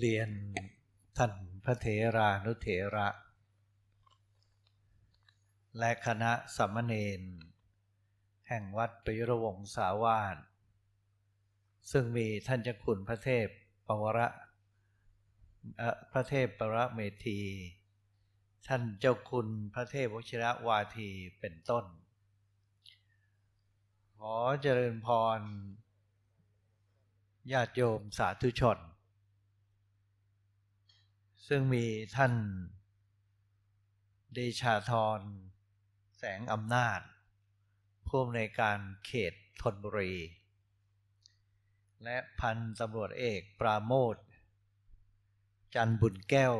เรียนท่านพระเถรานุเถระ และคณะสมมเณรแห่งวัดปิระวงสาวาสซึ่งมีท่านเจ้าคุณพระเทพปวระพระเทพปรเมธี ท่านเจ้าคุณพระเทพวชิระวาทีเป็นต้น ขอเจริญพรญาติโยมสาธุชนซึ่งมีท่านเดชาธรแสงอำนาจผู้อำนวยการเขตธนบุรี และพันตำรวจเอกปราโมท จันบุญแก้ว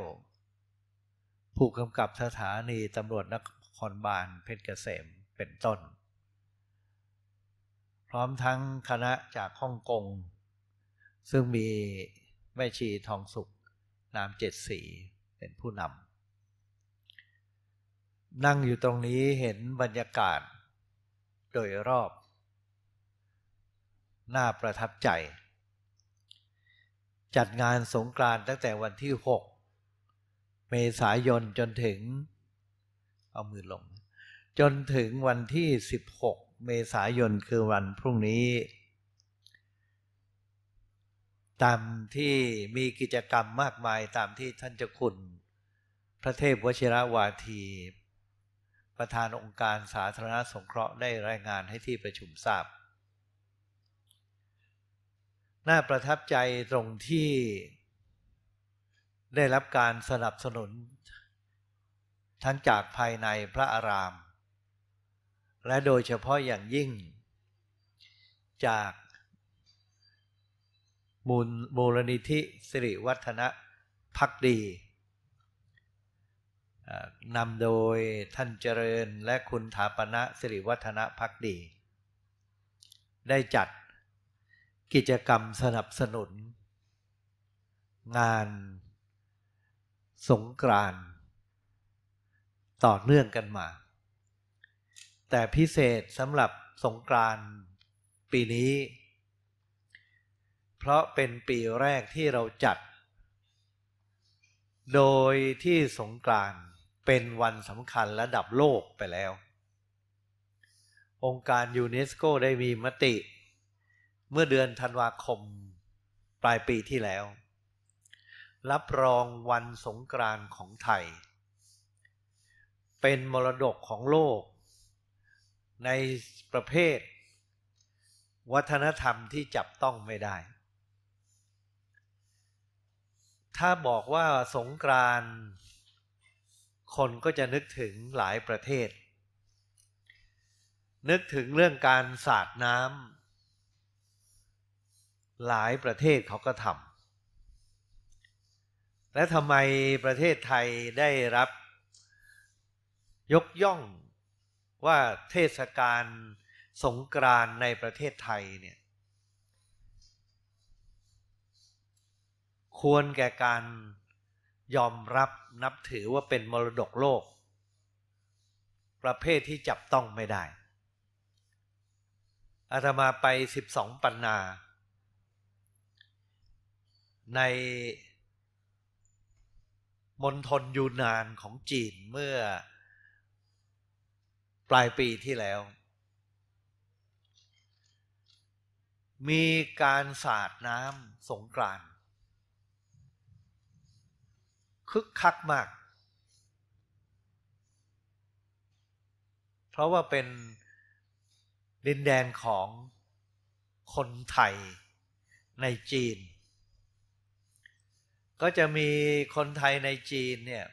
ผู้กำกับสถานีตำรวจนครบาลเพชรเกษมเป็นต้น พร้อมทั้งคณะจากฮ่องกง ซึ่งมีแม่ชีทองสุขนามเจ็ดสีเป็นผู้นำนั่งอยู่ตรงนี้เห็นบรรยากาศโดยรอบน่าประทับใจ จัดงานสงกรานต์ตั้งแต่วันที่ 6 เมษายนจนถึง เอามือลง จนถึงวันที่ 16 เมษายนคือวันพรุ่งนี้ตามที่มีกิจกรรมมากมายตามที่ท่านเจ้าคุณ พระเทพวชิรวาที ประธานองค์การสาธารณสงเคราะห์ได้รายงานให้ที่ประชุมทราบน่าประทับใจตรงที่ ได้รับการสนับสนุน ทั้งจากภายในพระอาราม และโดยเฉพาะอย่างยิ่ง จากมูลมูลนิธิสิริวัฒนะพักดีนำโดยท่านเจริญและคุณถาปณะสิริวัฒนะพักดี ได้จัดกิจกรรมสนับสนุน งานสงกรานต่อเนื่องกันมา แต่พิเศษสำหรับสงกรานปีนี้เพราะเป็นปีแรกที่เราจัด โดยที่สงกรานต์เป็นวันสำคัญระดับโลกไปแล้ว องค์การยูเนสโกได้มีมติ เมื่อเดือนธันวาคมปลายปีที่แล้ว รับรองวันสงกรานต์ของไทย เป็น มรดกของโลก ในประเภท วัฒนธรรมที่จับต้องไม่ได้ถ้าบอกว่าสงกรานคนก็จะนึกถึงหลายประเทศ นึกถึงเรื่องการสาดน้ำ หลายประเทศเขาก็ทำ และทำไมประเทศไทยได้รับยกย่องว่าเทศกาลสงกรานในประเทศไทยเนี่ยควรแก่การยอมรับนับถือว่าเป็นมรดกโลก ประเภทที่จับต้องไม่ได้อาตมาไป 12ปันนา ในมณฑลยูนานของจีนเมื่อปลายปีที่แล้ว มีการสาดน้ำสงกรานคึกคักมาก เพราะว่าเป็น ดินแดนของคนไทยในจีน ก็จะมีคนไทยในจีนเนี่ย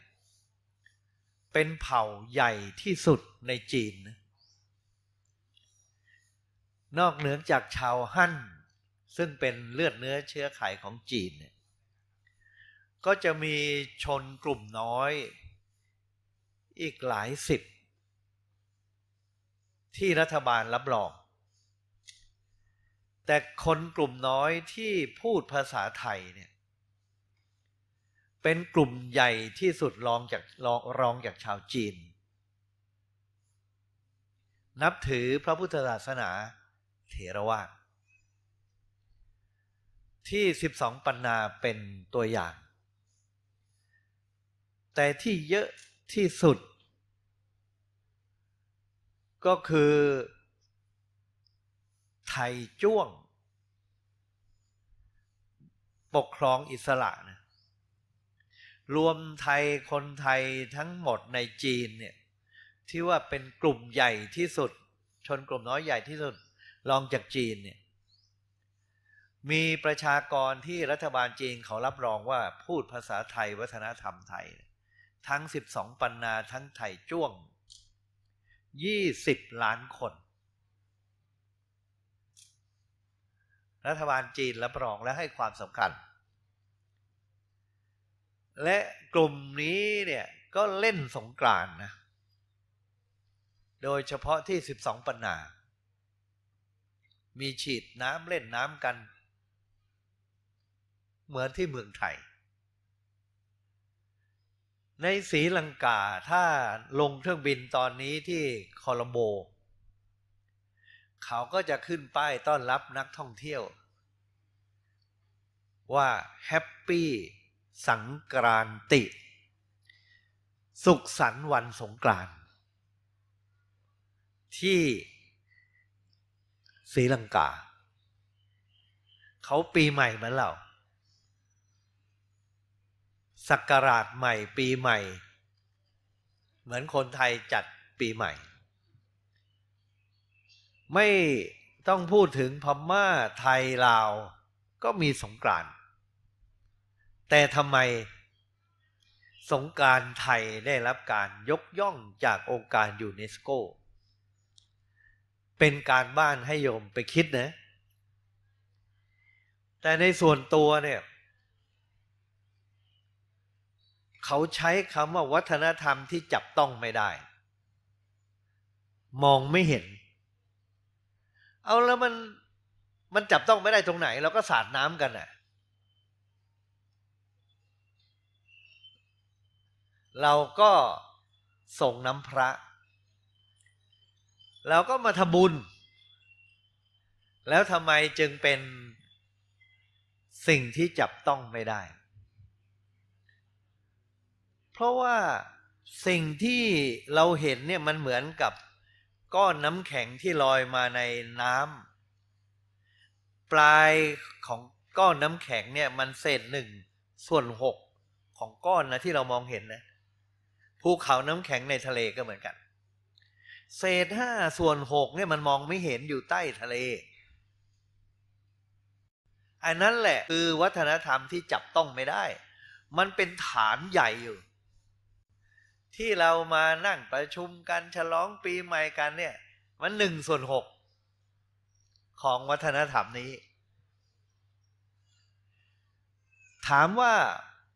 เป็นเผ่าใหญ่ที่สุดในจีน นอกเหนือจากชาวฮั่น ซึ่งเป็นเลือดเนื้อเชื้อไขของจีนเนี่ยก็จะมีชนกลุ่มน้อย อีกหลายสิบที่รัฐบาลรับรอง แต่ คน กลุ่มน้อยที่พูดภาษาไทย เนี่ย เป็นกลุ่มใหญ่ที่สุด รอง จาก รองรองจากชาวจีน นับถือพระพุทธศาสนาเถรวาทที่ 12 ปันนาเป็นตัวอย่างแต่ที่เยอะที่สุด ก็คือไทยจ้วง ปกครองอิสระนะรวมไทยคนไทยทั้งหมดในจีนเนี่ยที่ว่าเป็นกลุ่มใหญ่ที่สุด ชนกลุ่มน้อยใหญ่ที่สุดรองจากจีนเนี่ยมีประชากรที่รัฐบาลจีนเขารับรองว่าพูดภาษาไทยวัฒนธรรมไทยเยทั้ง 12 ปันนา ทั้งไถ่จ้วง 20 ล้านคน รัฐบาลจีนรับรองและให้ความสำคัญ และกลุ่มนี้เนี่ย ก็เล่นสงกรานนะ โดยเฉพาะที่ 12 ปันนา มีฉีดน้ำเล่นน้ำกัน เหมือนที่เมืองไทยในสีลังกาถ้าลงเครื่องบินตอนนี้ที่คคลัมโบ เขาก็จะขึ้นป้ายต้อนรับนักท่องเที่ยว ว่าแฮปปี้สังกรานติ สุขสันต์วันสงกรานที่ สีลังกาเขาปีใหม่เหมือนเราสักการาชใหม่ปีใหม่ เหมือนคนไทยจัดปีใหม่ ไม่ต้องพูดถึงพม่า ไทย ลาว ก็มีสงกรานต์แต่ทำไมสงกรานต์ไทยได้รับการยกย่องจากองค์การยูเนสโก เป็นการบ้านให้โยมไปคิดนะแต่ในส่วนตัวเนี่ยเขาใช้คำว่าวัฒนธรรมที่จับต้องไม่ได้ มองไม่เห็น เอาแล้วมันมันจับต้องไม่ได้ตรงไหน เราก็สาดน้ำกันน่ะเราก็ส่งน้ำพระ เราก็มาทำบุญ แล้วทำไมจึงเป็นสิ่งที่จับต้องไม่ได้พราะว่าสิ่งที่เราเห็นเนี่ยมันเหมือนกับก้อนน้ำแข็งที่ลอยมาในน้ำปลายของก้อนน้ำแข็งเนี่ยมันเศษหนึ่งส่วนหกของก้อนนะที่เรามองเห็นนะ ภูเขาน้ำแข็งในทะเลก็เหมือนกัน เศษห้าส่วนหกเนี่ยมันมองไม่เห็นอยู่ใต้ทะเลอันนั้นแหละคือวัฒนธรรมที่จับต้องไม่ได้ มันเป็นฐานใหญ่อยู่ที่เรามานั่งประชุมกันฉลองปีใหม่กันเนี่ย มันหนึ่งส่วนหก ของวัฒนธรรมนี้ ถามว่า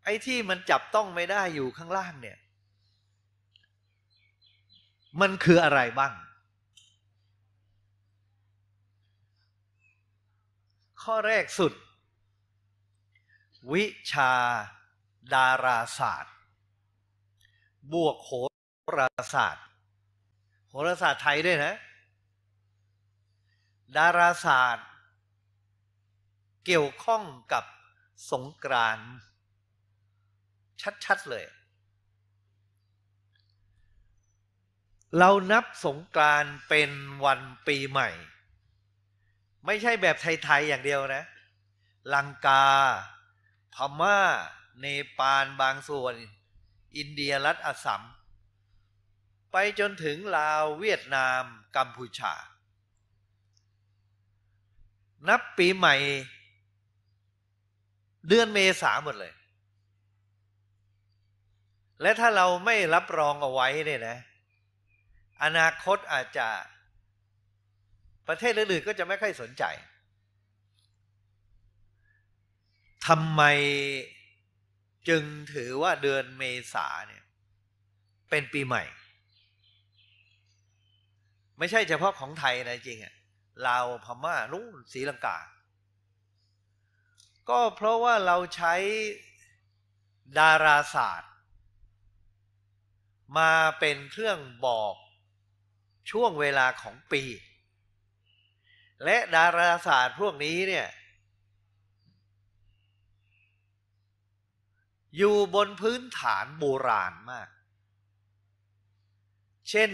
ไอ้ที่มันจับต้องไม่ได้อยู่ข้างล่างเนี่ย มันคืออะไรบ้าง ข้อแรกสุด วิชาดาราศาสตร์บวกโหราศาสตร์ โหราศาสตร์ไทยด้วยนะ ดาราศาสตร์ เกี่ยวข้องกับสงกรานชัดๆ เลย เรานับสงกรานเป็นวันปีใหม่ ไม่ใช่แบบไทยๆ อย่างเดียวนะลังกาพมา่าเนปาลบางส่วนอินเดียรัฐอสสัม ไปจนถึง ลาว เวียดนาม กัมพูชา นับปีใหม่ เดือนเมษาหมดเลย และถ้าเราไม่รับรองเอาไว้เนี่ยนะ อนาคตอาจจะ ประเทศอื่นๆก็ จะ ไม่ ค่อย สนใจทำไมจึงถือว่าเดือนเมษาเนี่ย เป็นปีใหม่ ไม่ใช่เฉพาะของไทยนะจริงอะลาวพม่ารุ่นศรีลังกา ก็เพราะว่าเราใช้ดาราศาสตร์ มาเป็นเครื่องบอกช่วงเวลาของปี และดาราศาสตร์พวกนี้เนี่ยอยู่บนพื้นฐานโบราณมาก เช่น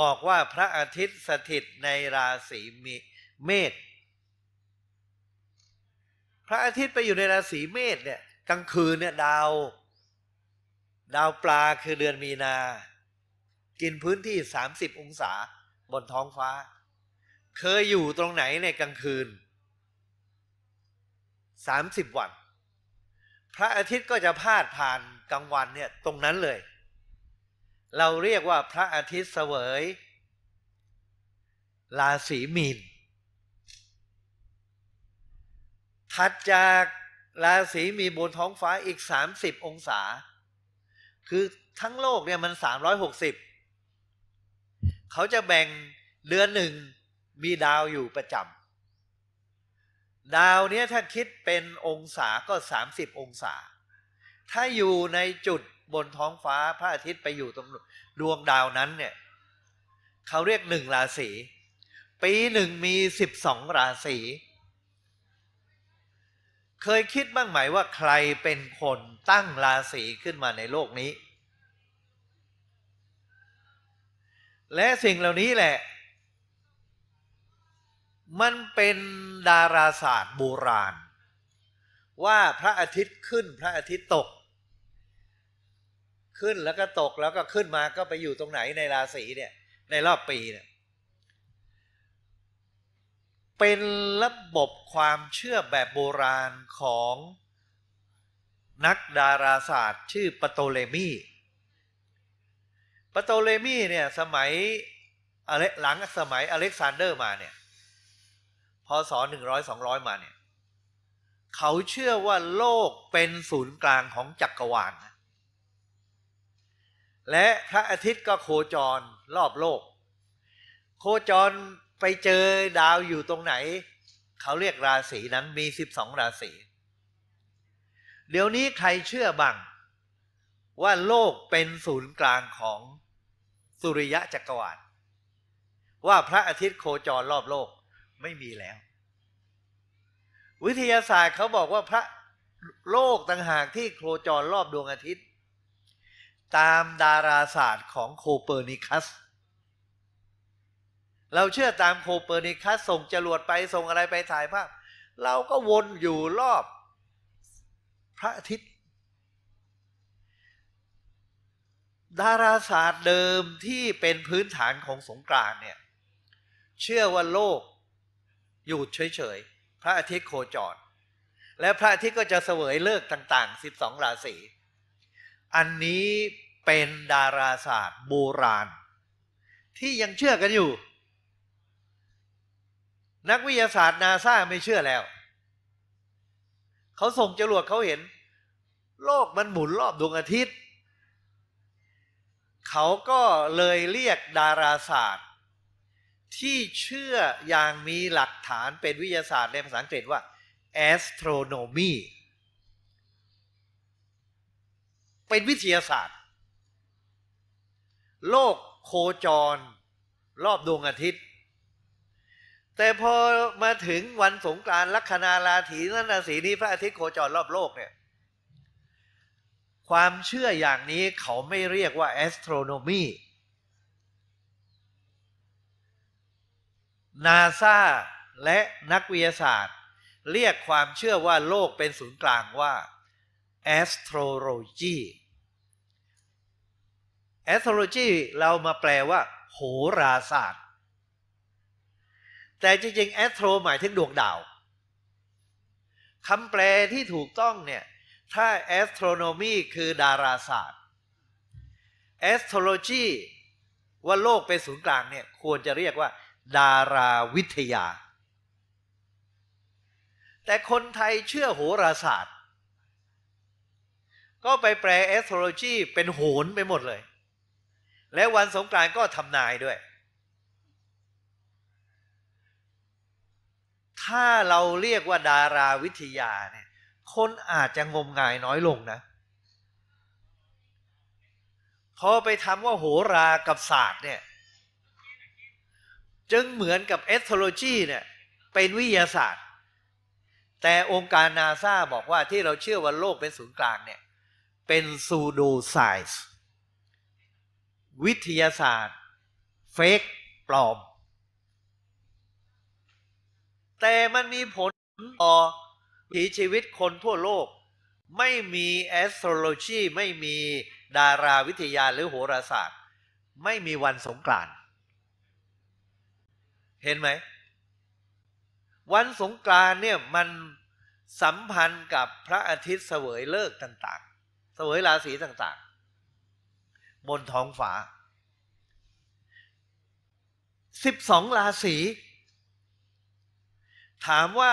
บอกว่าพระอาทิตย์สถิตในราศีเมษ พระอาทิตย์ไปอยู่ในราศีเมษเนี่ย กลางคืนเนี่ย ดาว ดาวปลาคือเดือนมีนา กินพื้นที่ 30องศา บนท้องฟ้า เคยอยู่ตรงไหนในกลางคืน 30 วันพระอาทิตย์ก็จะพาดผ่านกลางวันเนี่ยตรงนั้นเลย เราเรียกว่าพระอาทิตย์เสวยราศีมีนถัดจากราศีมีบนท้องฟ้าอีก 30 องศา คือทั้งโลกเนี่ยมัน 360 เขาจะแบ่งเดือนหนึ่งมีดาวอยู่ประจำดาวเนี้ยถ้าคิดเป็นองศาก็ 30 องศา ถ้าอยู่ในจุดบนท้องฟ้า พระอาทิตย์ ไปอยู่ตรงดวงดาวนั้นเนี่ย เขาเรียกหนึ่งราศีปีหนึ่งมีสิบสองราศีเคยคิดบ้างไหมว่าใครเป็นคนตั้งราศีขึ้นมาในโลกนี้ และสิ่งเหล่านี้แหละมันเป็นดาราศาสตร์โบราณ ว่าพระอาทิตย์ขึ้นพระอาทิตย์ตก ขึ้นแล้วก็ตกแล้วก็ขึ้นมาก็ไปอยู่ตรงไหนในราศีเนี่ยในรอบปีเนี่ยเป็นระบบความเชื่อแบบโบราณของนักดาราศาสตร์ชื่อปโตเลมีปโตเลมีเนี่ยสมัยหลังสมัยอเล็กซานเดอร์มาเนี่ยพศหนึ่งร้อยสองร้อยมาเนี่ย เขาเชื่อว่าโลกเป็นศูนย์กลางของจักรวาลนะและพระอาทิตย์ก็โคจรรอบโลก โคจรไปเจอดาวอยู่ตรงไหน เขาเรียกราศีนั้นมีสิบสองราศี เดี๋ยวนี้ใครเชื่อบ้างว่าโลกเป็นศูนย์กลางของสุริยะจักรวาลว่าพระอาทิตย์โคจรรอบโลกไม่มีแล้ว วิทยาศาสตร์เขาบอกว่าพระโลกต่างหากที่โคจรรอบดวงอาทิตย์ ตามดาราศาสตร์ของโคเปอร์นิคัส เราเชื่อตามโคเปอร์นิคัส ส่งจรวดไปส่งอะไรไปถ่ายภาพ เราก็วนอยู่รอบพระ อาทิตย์ ดาราศาสตร์เดิมที่เป็นพื้นฐานของสงกรานเนี่ย เชื่อว่าโลกอยู่เฉยๆ พระอาทิตย์โคจร และพระอาทิตย์ก็จะเสวยเลิกต่างๆ12ราศี อันนี้เป็นดาราศาสตร์โบราณ ที่ยังเชื่อกันอยู่ นักวิทยาศาสตร์นาซาไม่เชื่อแล้ว เขาส่งจรวดเขาเห็น โลกมันหมุนรอบดวงอาทิตย์ เขาก็เลยเรียกดาราศาสตร์ที่เชื่ออย่างมีหลักฐานเป็นวิทยาศาสตร์ในภาษาอังกฤษว่า astronomy เป็นวิทยาศาสตร์ โลกโคจรรอบดวงอาทิตย์ แต่พอมาถึงวันสงกรานต์ลัคนาราถีนั้นาศีนี้พระอาทิตย์โคจรรอบโลกเนี่ยความเชื่ออย่างนี้เขาไม่เรียกว่า astronomy นาซาและนักวิทยาศาสตร์ เรียกความเชื่อว่าโลกเป็นศูนย์กลางว่า astrology astrology เรามาแปลว่า โหราศาสตร์ แต่จริงๆ astro หมายถึงดวงดาว คำแปลที่ถูกต้องเนี่ย ถ้า astronomy คือดาราศาสตร์ astrology ว่าโลกเป็นศูนย์กลางเนี่ย ควรจะเรียกว่าดาราวิทยา แต่คนไทยเชื่อโหราศาสตร์ ก็ไปแปลอสโทรโลจีเป็นโหนไปหมดเลย และวันสงกรานต์ก็ทำนายด้วย ถ้าเราเรียกว่าดาราวิทยาเนี่ย คนอาจจะงมงายน้อยลงนะ พอไปทำว่าโหรากับศาสตร์เนี่ยจึงเหมือนกับเอสโทโลจีเนี่ยเป็นวิทยาศาสตร์ แต่องค์การนาซาบอกว่าที่เราเชื่อว่า โลกเป็นศูนย์กลางเนี่ยเป็นซูโดไซส์วิทยาศาสตร์ เฟกปลอม แต่มันมีผลต่อผีชีวิตคนทั่วโลกไม่มีแอสโทรโลจีไม่มีดาราวิทยาหรือโหราศาสตร์ ไม่มีวันสงกรานเห็นไหมวันสงกรานเนี่ยมันสัมพันธ์กับพระอาทิตย์เสวยเลิกต่าง ๆ เสวยราศีต่าง ๆ บนท้องฟ้าสิบสองราศีถามว่า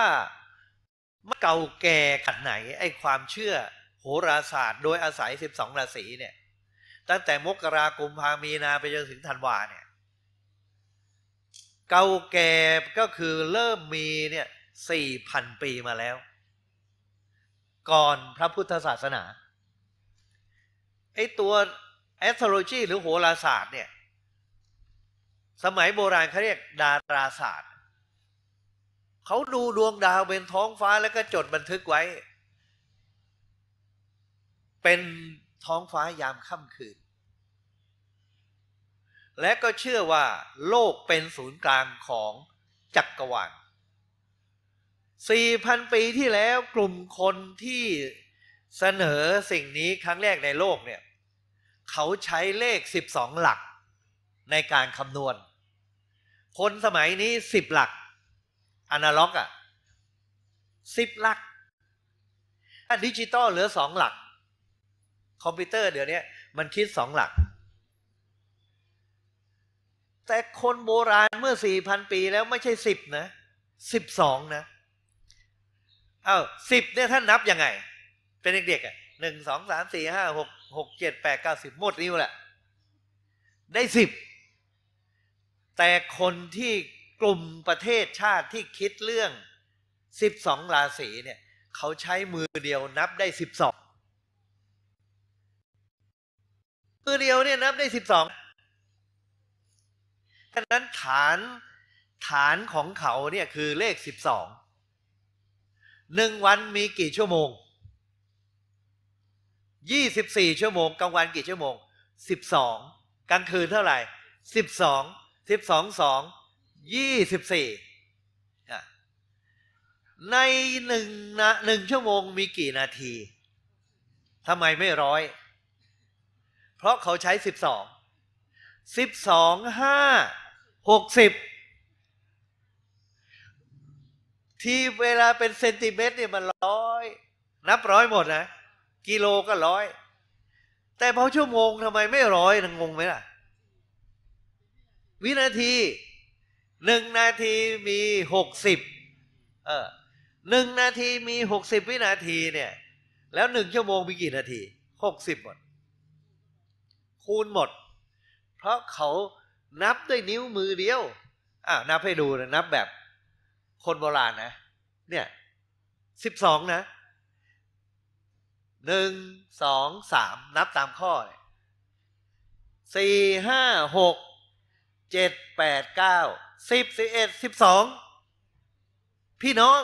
เก่าแก่ขนาดไหน ไอ้ความเชื่อโหราศาสตร์ โดยอาศัย12ราศีเนี่ย ตั้งแต่มกราคมพามีนาไปจนถึงธันวาเนี่ยเก่าแก่ก็คือเริ่มมีเนี่ยสี่พันปีมาแล้ว ก่อนพระพุทธศาสนาไอ้ตัวอสโทรโลจีหรือโหราศาสตร์เนี่ยสมัยโบราณเขาเรียกดาราศาสตร์ เขาดูดวงดาวเป็นท้องฟ้าแล้วก็จดบันทึกไว้ เป็นท้องฟ้ายามค่ำคืนและก็เชื่อว่าโลกเป็นศูนย์กลางของจักรวาล4,000 ปีที่แล้วกลุ่มคนที่เสนอสิ่งนี้ครั้งแรกในโลกเนี่ย เขาใช้เลข 12 หลักในการคำนวณ คนสมัยนี้ 10 หลักอนาล็อกอ่ะ 10 หลักอันดิจิตอลเหลือ 2 หลัก คอมพิวเตอร์เดี๋ยวนี้มันคิด 2 หลักแต่คนโบราณเมื่อสี่พันปีแล้วไม่ใช่สิบนะสิบสองนะเอา้าสิบเนี่ยท่านนับยังไง เป็นเด็กๆอ่ะหนึ่งสองสามสี่ห้าหกหกเจ็ดแปดเก้าสิบหมดนิ้วแหละได้สิบแต่คนที่กลุ่มประเทศชาติที่คิดเรื่องสิบสองราศีเนี่ย เขาใช้มือเดียวนับได้สิบสองมือเดียวเนี่ยนับได้สิบสองะนั้นฐานฐานของเขาเนี่ยคือเลขสิบสองหนึ่งวันมีกี่ชั่วโมงยี่สิบสี่ชั่วโมงกลางวันกี่ชั่วโมงสิบสองกลางคืนเท่าไหร่สิบสองสิบสองสองยี่สิบสี่ในหนึ่งนะหนึ่งชั่วโมงมีกี่นาทีทำไมไม่ร้อย เพราะเขาใช้สิบสองสิบสองห้าหกสิบที่เวลาเป็นเซนติเมตรเนี่ยมันร้อยนับร้อยหมดนะ กิโลก็ร้อยแต่พอชั่วโมงทำไมไม่ร้อยนะงงไหมล่ะ วินาทีหนึ่งนาทีมีหกสิบเออหนึ่งนาทีมีหกสิบวินาทีเนี่ย แล้วหนึ่งชั่วโมงมีกี่นาทีหกสิบหมด คูณหมด เพราะเขานับด้วยนิ้วมือเดียว อ่านับให้ดูนะ นับแบบคนโบราณนะ เนี่ย สิบสองนะหนึ่ง สอง สาม นับตามข้อสี่ห้า หก เจ็ด แปดเก้า สิบสิบเอ็ด สิบสอง พี่น้อง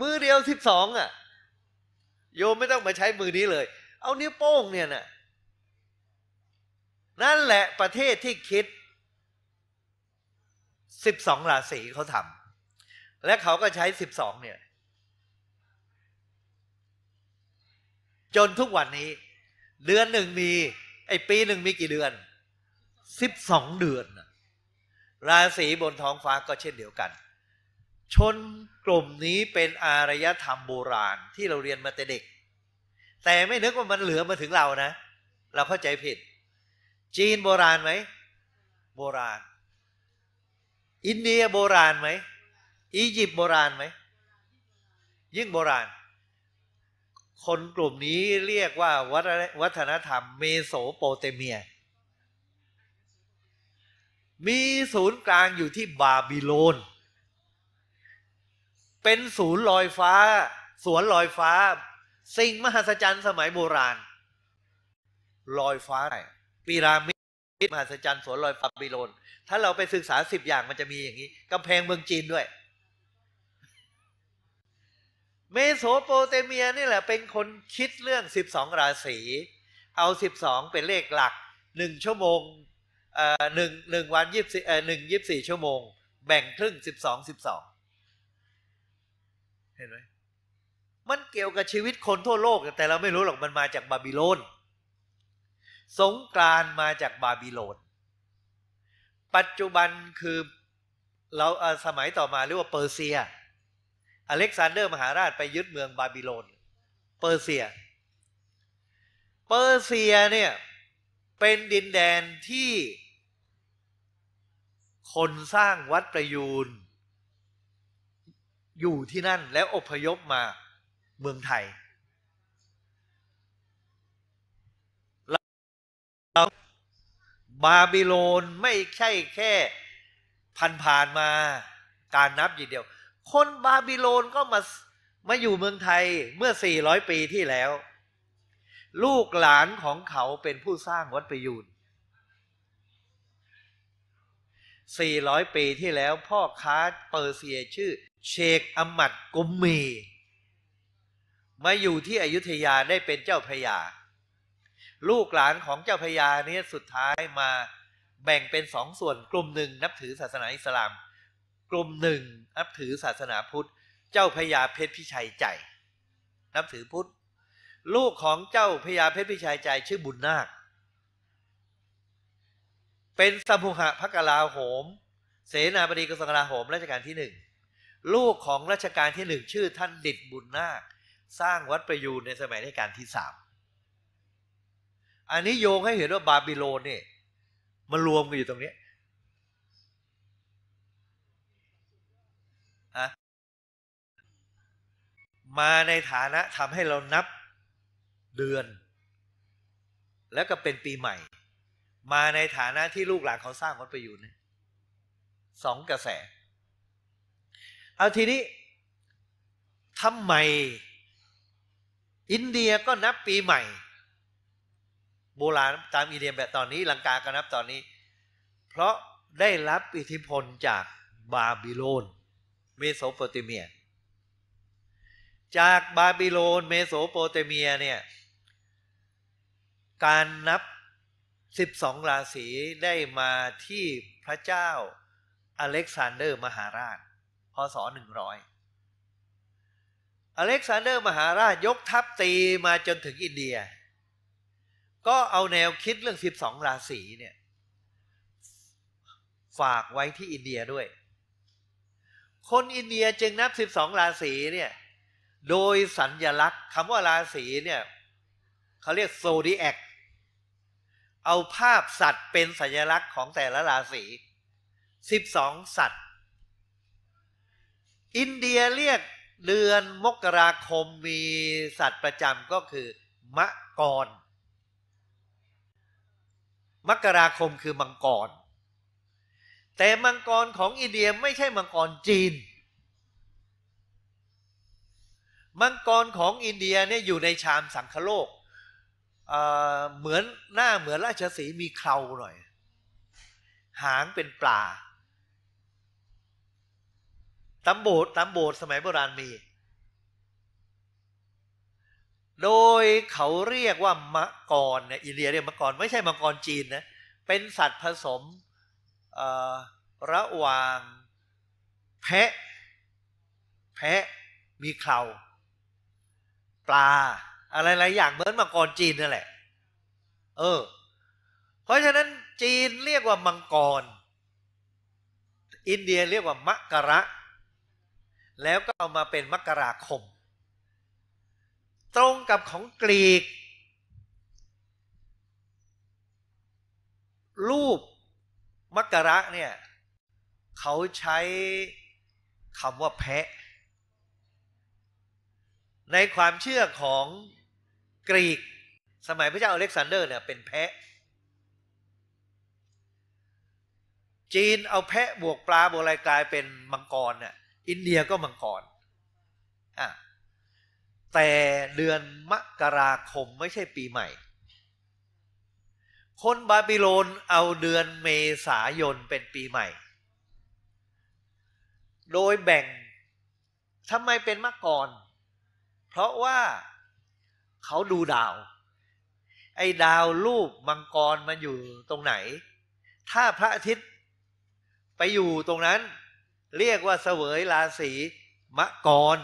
มือเดียวสิบสองอ่ะ โยมไม่ต้องมาใช้มือนี้เลย เอานิ้วโป้งเนี่ยนะ่ะนั่นแหละประเทศที่คิด 12ราศีเขาทำและเขาก็ใช้ 12 เนี่ย จนทุกวันนี้ เดือนหนึ่งมีไอปีหนึ่งมีกี่เดือน 12 เดือนราศีบนท้องฟ้าก็เช่นเดียวกัน ชนกลุ่มนี้เป็นอารยธรรมโบราณที่เราเรียนมาแต่เด็ก แต่ไม่นึกว่ามันเหลือมาถึงเรานะ เราเข้าใจผิดจีนโบราณไหม โบราณ อินเดียโบราณไหมอียิปต์โบราณไหมยิ่งโบราณ คนกลุ่มนี้เรียกว่าวัฒนธรรม เมโสโปเตเมีย มีศูนย์กลางอยู่ที่บาบิโลน เป็นศูนย์ลอยฟ้า สวนลอยฟ้าสิ่งมหัศจรรย์สมัยโบราณ ลอยฟ้าไปีรามิด มหัศจรรย์สวนลอยปาบิโลน ถ้าเราไปศึกษาสิบอย่างมันจะมีอย่างนี้ กำแพงเมืองจีนด้วย เมโสโปเตเมียนี่แหละ เป็นคนคิดเรื่องสิบสองราศีเอาสิบสองเป็นเลขหลักหนึ่งชั่วโมงเอ่อหนึ่งหนึ่งวันยี่สิบเอ่อหนึ่งยี่สิบสี่ชั่วโมง แบ่งครึ่งสิบสองสิบสองเห็นไหมมันเกี่ยวกับชีวิตคนทั่วโลก แต่เราไม่รู้หรอกมันมาจากบาบิโลนสงกรานมาจากบาบิโลน ปัจจุบันคือเราสมัยต่อมาเรียกว่าเปอร์เซีย อเล็กซานเดอร์มหาราชไปยึดเมืองบาบิโลน เปอร์เซีย เปอร์เซียเนี่ยเป็นดินแดนที่คนสร้างวัดประยูนอยู่ที่นั่นแล้วอพยพมาเมืองไทยบาบิโลนไม่ใช่แค่ผ่านผ่านมา การนับอย่างเดียว คนบาบิโลนก็มา มาอยู่เมืองไทยเมื่อ 400 ปีที่แล้ว ลูกหลานของเขาเป็นผู้สร้างวัดประยูน400 ปีที่แล้วพ่อค้าเปอร์เซียชื่อ เชคอัมมัดกุมมี มาอยู่ที่อยุธยาได้เป็นเจ้าพระยาลูกหลานของเจ้าพญาเนี่ยสุดท้ายมาแบ่งเป็นสองส่วนกลุ่มหนึ่ง นับถือศาสนาอิสลาม กลุ่มหนึ่งนับถือศาสนาพุทธ เจ้าพญาเพชรพิชัยใจ นับถือพุทธ ลูกของเจ้าพญาเพชรพิชัยใจชื่อบุญนาค เป็นสมุหะพระกลาโหม เสนาบดีกระทรวงกลาโหมราชการที่หนึ่งลูกของราชการที่หนึ่งชื่อท่านดิดบุญนาค สร้างวัดประยูนในสมัยรัชกาลที่สามอันนี้โยงให้เห็นว่าบาบิโลนนี่มันรวมกันอยู่ตรงนี้ะมาในฐานะทำให้เรานับเดือน แล้วก็เป็นปีใหม่ มาในฐานะที่ลูกหลานเขาสร้างวัดไปอยู่เนี่ยสองกระแส เอาทีนี้ทำไมอินเดียก็นับปีใหม่โบราณตามอิเดียมแบบตอนนี้ลังกาก็นับตอนนี้เพราะได้รับอิทธิพลจากบาบิโลนเมโสโปเตเมีย จากบาบิโลนเมโสโปเตเมียเนี่ยการนับ12ราศีได้มาที่พระเจ้าอเล็กซานเดอร์มหาราช พศ100อเล็กซานเดอร์มหาราชยกทัพตีมาจนถึงอินเดียก็เอาแนวคิดเรื่อง 12 ราศีเนี่ยฝากไว้ที่อินเดียด้วย คนอินเดียจึงนับ 12 ราศีเนี่ยโดยสัญญลักษณ์คำว่าราศีเนี่ยเขาเรียกโซดีแอกเอาภาพสัตว์เป็นสัญลักษณ์ของแต่ละราศี 12 สัตว์ อินเดียเรียกเดือนมกราคมมีสัตว์ประจำก็คือ มะกรมกราคมคือมังกร แต่มังกรของอินเดียไม่ใช่มังกรจีน มังกรของอินเดียเนี่ยอยู่ในชามสังคโลกเเหมือนหน้าเหมือนราชสีมีเคราหน่อย หางเป็นปลาตำโบดตำโบดสมัยโบราณมีโดยเขาเรียกว่ามะกรเนี่ยอินเดียเรียกมะกรไม่ใช่มะกรจีนนะ เป็นสัตว์ผสมระหว่างแพะ แพะมีเข่าปลา อะไรหลายอย่างเหมือนมังกรจีนนั่นแหละ เออ เพราะฉะนั้นจีนเรียกว่ามังกรอินเดียเรียกว่ามกระแล้วก็เอามาเป็นมกราคมตรงกับของกรีก รูปมักระเนี่ยเขาใช้คำว่าแพะ ในความเชื่อของกรีกสมัยพระเจ้าอเล็กซานเดอร์เนี่ยเป็นแพะ จีนเอาแพะบวกปลาบวกอะไรกลายเป็นมังกรเนี่ยอินเดียก็มังกรอ่ะแต่เดือนมกราคมไม่ใช่ปีใหม่ คนบาบิโลนเอาเดือนเมษายนเป็นปีใหม่ โดยแบ่ง ทำไมเป็นมะก่อนเพราะว่าเขาดูดาว ไอ้ดาวรูปมังกรมันอยู่ตรงไหน ถ้าพระอาทิตย์ไปอยู่ตรงนั้น เรียกว่าเสวยราศีมะกร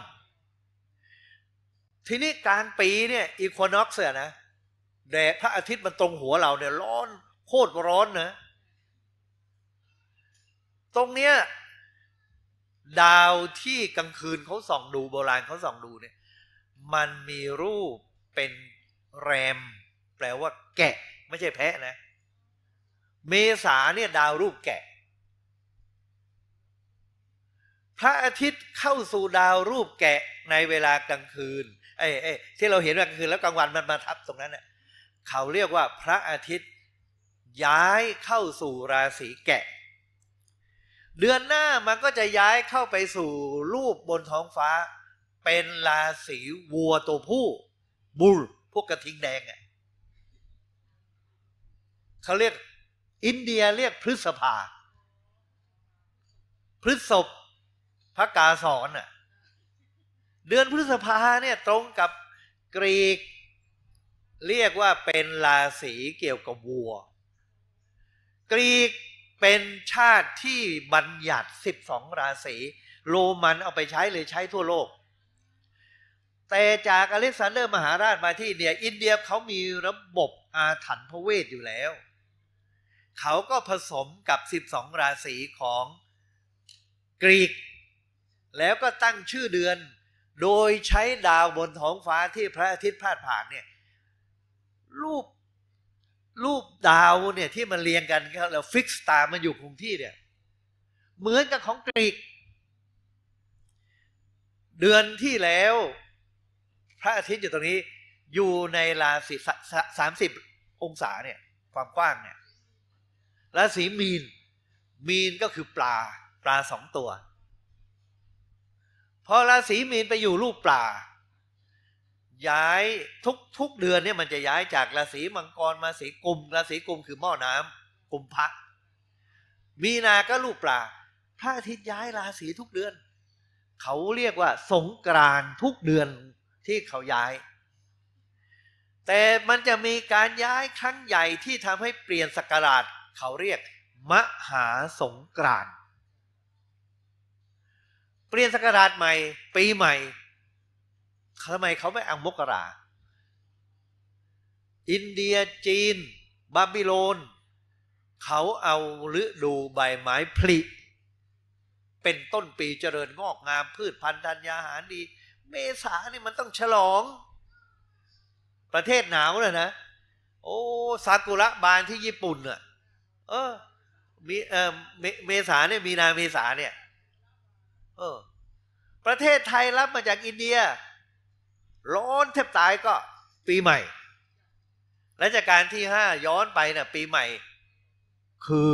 ทีนี้กลางปีเนี่ยอีควอนอกซ์นะแดดพระอาทิตย์มันตรงหัวเราเนี่ยร้อนโคตรร้อนนะตรงเนี้ย ดาวที่กลางคืนเขาส่องดูโบราณเขาส่องดูเนี่ย มันมีรูปเป็นแรม แปลว่าแกะ ไม่ใช่แพะนะ เมษาเนี่ยดาวรูปแกะพระอาทิตย์เข้าสู่ดาวรูปแกะในเวลากลางคืนไอ้ไอ้ที่เราเห็นก่าคือแล้วกลางวันมันมาทับตรงนั้นเนี่ยเขาเรียกว่าพระอาทิตย์ ย้ายเข้าสู่ราศีแกะ เดือนหน้ามันก็จะย้ายเข้าไปสู่รูปบนท้องฟ้าเป็นราศีวัวตัวผู้บูลพวกกระทิงแดงอ่ะเขาเรียก อินเดียเรียกพฤษภา พฤษศพระกาสอนอ่ะเดือนพฤษภาเนี่ยตรงกับกรีก เรียกว่าเป็นราศีเกี่ยวกับวัว กรีกเป็นชาติที่บัญญัติ 12 ราศี โรมันเอาไปใช้เลยใช้ทั่วโลก แต่จากอเล็กซานเดอร์มหาราชมาที่เนี่ย อินเดียเขามีระบบอาถรรพ์พระเวทอยู่แล้ว เขาก็ผสมกับ 12 ราศีของกรีก แล้วก็ตั้งชื่อเดือนโดยใช้ดาวบนท้องฟ้าที่พระอาทิตย์พาดผ่านเนี่ย รูปรูปดาวเนี่ยที่มันเรียงกัน แล้วฟิกสตามมันอยู่คงที่เนี่ย เหมือนกับของกรีก เดือนที่แล้วพระอาทิตย์อยู่ตรงนี้อยู่ในราศีสามสิบองศาเนี่ย ความกว้างเนี่ยราศีมีนมีนก็คือปลา ปลาสองตัวพอราศีมีนไปอยู่รูปปลา ย้ายทุกทุกเดือนเนี่ยมันจะย้ายจากราศีมังกรมาสีกุม ราศีกุมคือหม้อน้ำกุมพระมีนาก็รูปปลาพระอาทิตย์ย้ายราศีทุกเดือน เขาเรียกว่าสงกรานทุกเดือนที่เขาย้าย แต่มันจะมีการย้ายครั้งใหญ่ที่ทำให้เปลี่ยนสกราชเขาเรียกมหาสงกรานตเปลี่ยนสกราชใหม่ ปีใหม่ทำไมเขาไม่เอามกรา อินเดียจีน บาบิโลน เขาเอาฤดูใบไม้ผลิเป็นต้นปีเจริญงอกงามพืชพันธุ์ธัญญาหารดี เมษานี่มันต้องฉลอง ประเทศหนาวเลยนะโอ้ซากุระบานที่ญี่ปุ่นอะเออมีเออเมษาเนี่ยมีนาเมษาเนี่ยเออประเทศไทยรับมาจากอินเดีย ร้อนแทบตายก็ปีใหม่รัชการที่ห้าย้อนไปนะ่ะ ปีใหม่ คือ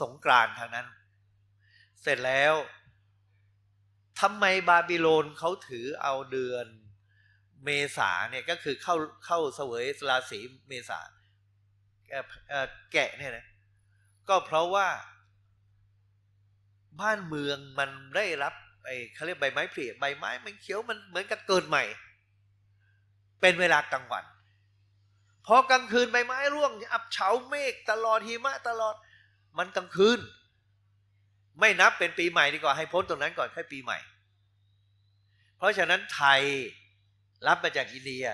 สงกรานทางนั้น เสร็จแล้วทำไมบาบิโลนเขาถือเอาเดือนเมษาเนี่ยก็คือเข้าเข้าเสวยราศีเมษาแกะเนี่ยนะ ก็เพราะว่าบ้านเมืองมันได้รับไอ้เขาเรียกใบไม้ผลิใบไม้มันเขียวมันเหมือนกับเกิดใหม่ เป็นเวลากลางวันพอกลางคืนใบไม้ร่วงอับเฉาเมฆตลอดหิมะ ตลอด มันกลางคืน ไม่นับเป็นปีใหม่ดีกว่าให้พ้นตรงนั้นก่อนค่ปีใหม่ เพราะฉะนั้นไทยรับมาจากอินเดีย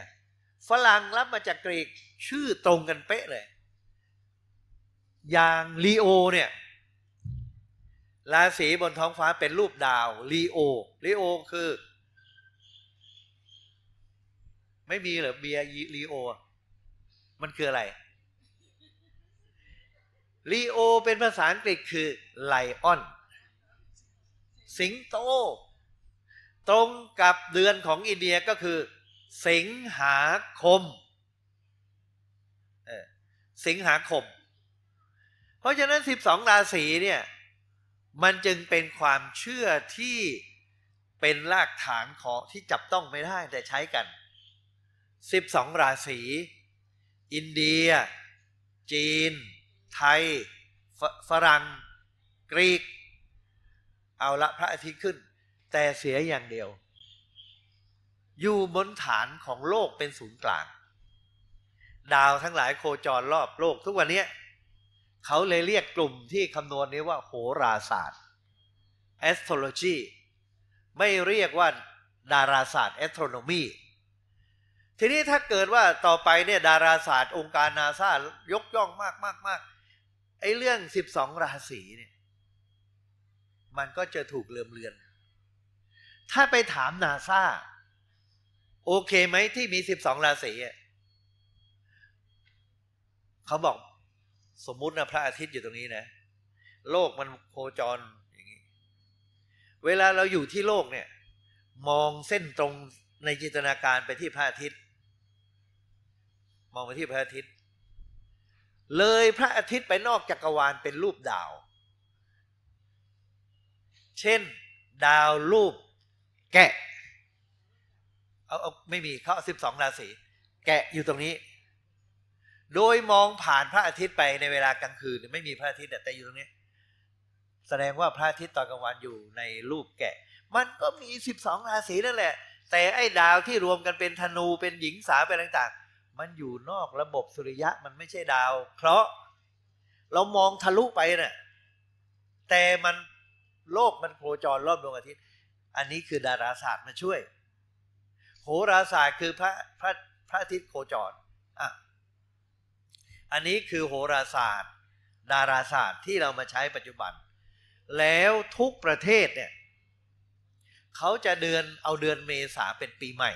ฝรั่งรับมาจากกรีกชื่อตรงกันเป๊ะเลย อย่างลีโอเนี่ยราศีบนท้องฟ้าเป็นรูปดาวลีโอลีโอคือ ไม่มีเหรอเบียลีโอมันคืออะไรลีโอเป็นภาษาอังกฤษคือ ไลออน สิงโต ตรงกับเดือนของอินเดียก็คือ สิงหาคม สิงหาคม เพราะฉะนั้น 12ราศีเนี่ยมันจึงเป็นความเชื่อที่เป็นรากฐานของที่จับต้องไม่ได้แต่ใช้กัน 12 ราศี อินเดีย จีน ไทย ฝรั่ง กรีก เอาละพระอาทิตย์ขึ้น แต่เสียอย่างเดียว อยู่บนฐานของโลกเป็นศูนย์กลาง ดาวทั้งหลายโคจรรอบโลกทุกวันนี้เขาเลยเรียกกลุ่มที่คำนวณนี้ว่าโหราศาสตร์ astrology ไม่เรียกว่า ดาราศาสตร์ astronomy ทีนี้ถ้าเกิดว่าต่อไปเนี่ยดาราศาสตร์องค์การนาซายกย่องมากมากมากไอ้เรื่องสิบสองราศีเนี่ยมันก็จะถูกเลื่อมเลือน ถ้าไปถามนาซาโอเคไหมที่มีสิบสองราศี เขาบอกสมมุตินะพระอาทิตย์อยู่ตรงนี้นะโลกมันโคจรอย่างนี้เวลาเราอยู่ที่โลกเนี่ย มองเส้นตรงในจินตนาการไปที่พระอาทิตย์ มองไปที่พระอาทิตย์เลยพระอาทิตย์ไปนอกจักรวาลเป็นรูปดาว เช่น ดาวรูปแกะเอาเอาไม่มีเขาสิบสองราศีแกะอยู่ตรงนี้โดยมองผ่านพระอาทิตย์ไปในเวลากลางคืนไม่มีพระอาทิตย์แต่อยู่ตรงนี้ แสดงว่าพระอาทิตย์ตอนกลางวันอยู่ในรูปแกะมันก็มี 12 ราศีนั่นแหละ แต่ไอ้ดาวที่รวมกันเป็นธนูเป็นหญิงสาวเป็นต่างๆ มันอยู่นอกระบบสุริยะมันไม่ใช่ดาวเคราะห์เรามองทะลุไปนะ่ะแต่มันโลกมันโคจรรอบดวงอาทิตย์ อันนี้คือดาราศาสตร์มาช่วย โหราศาสตร์คือพระพระพระอาทิตย์โคจรอันนี้คือโหราศาสตร์ ดาราศาสตร์ที่เรามาใช้ปัจจุบัน แล้วทุกประเทศเนี่ย เขาจะเดือนเอาเดือนเมษาเป็นปีใหม่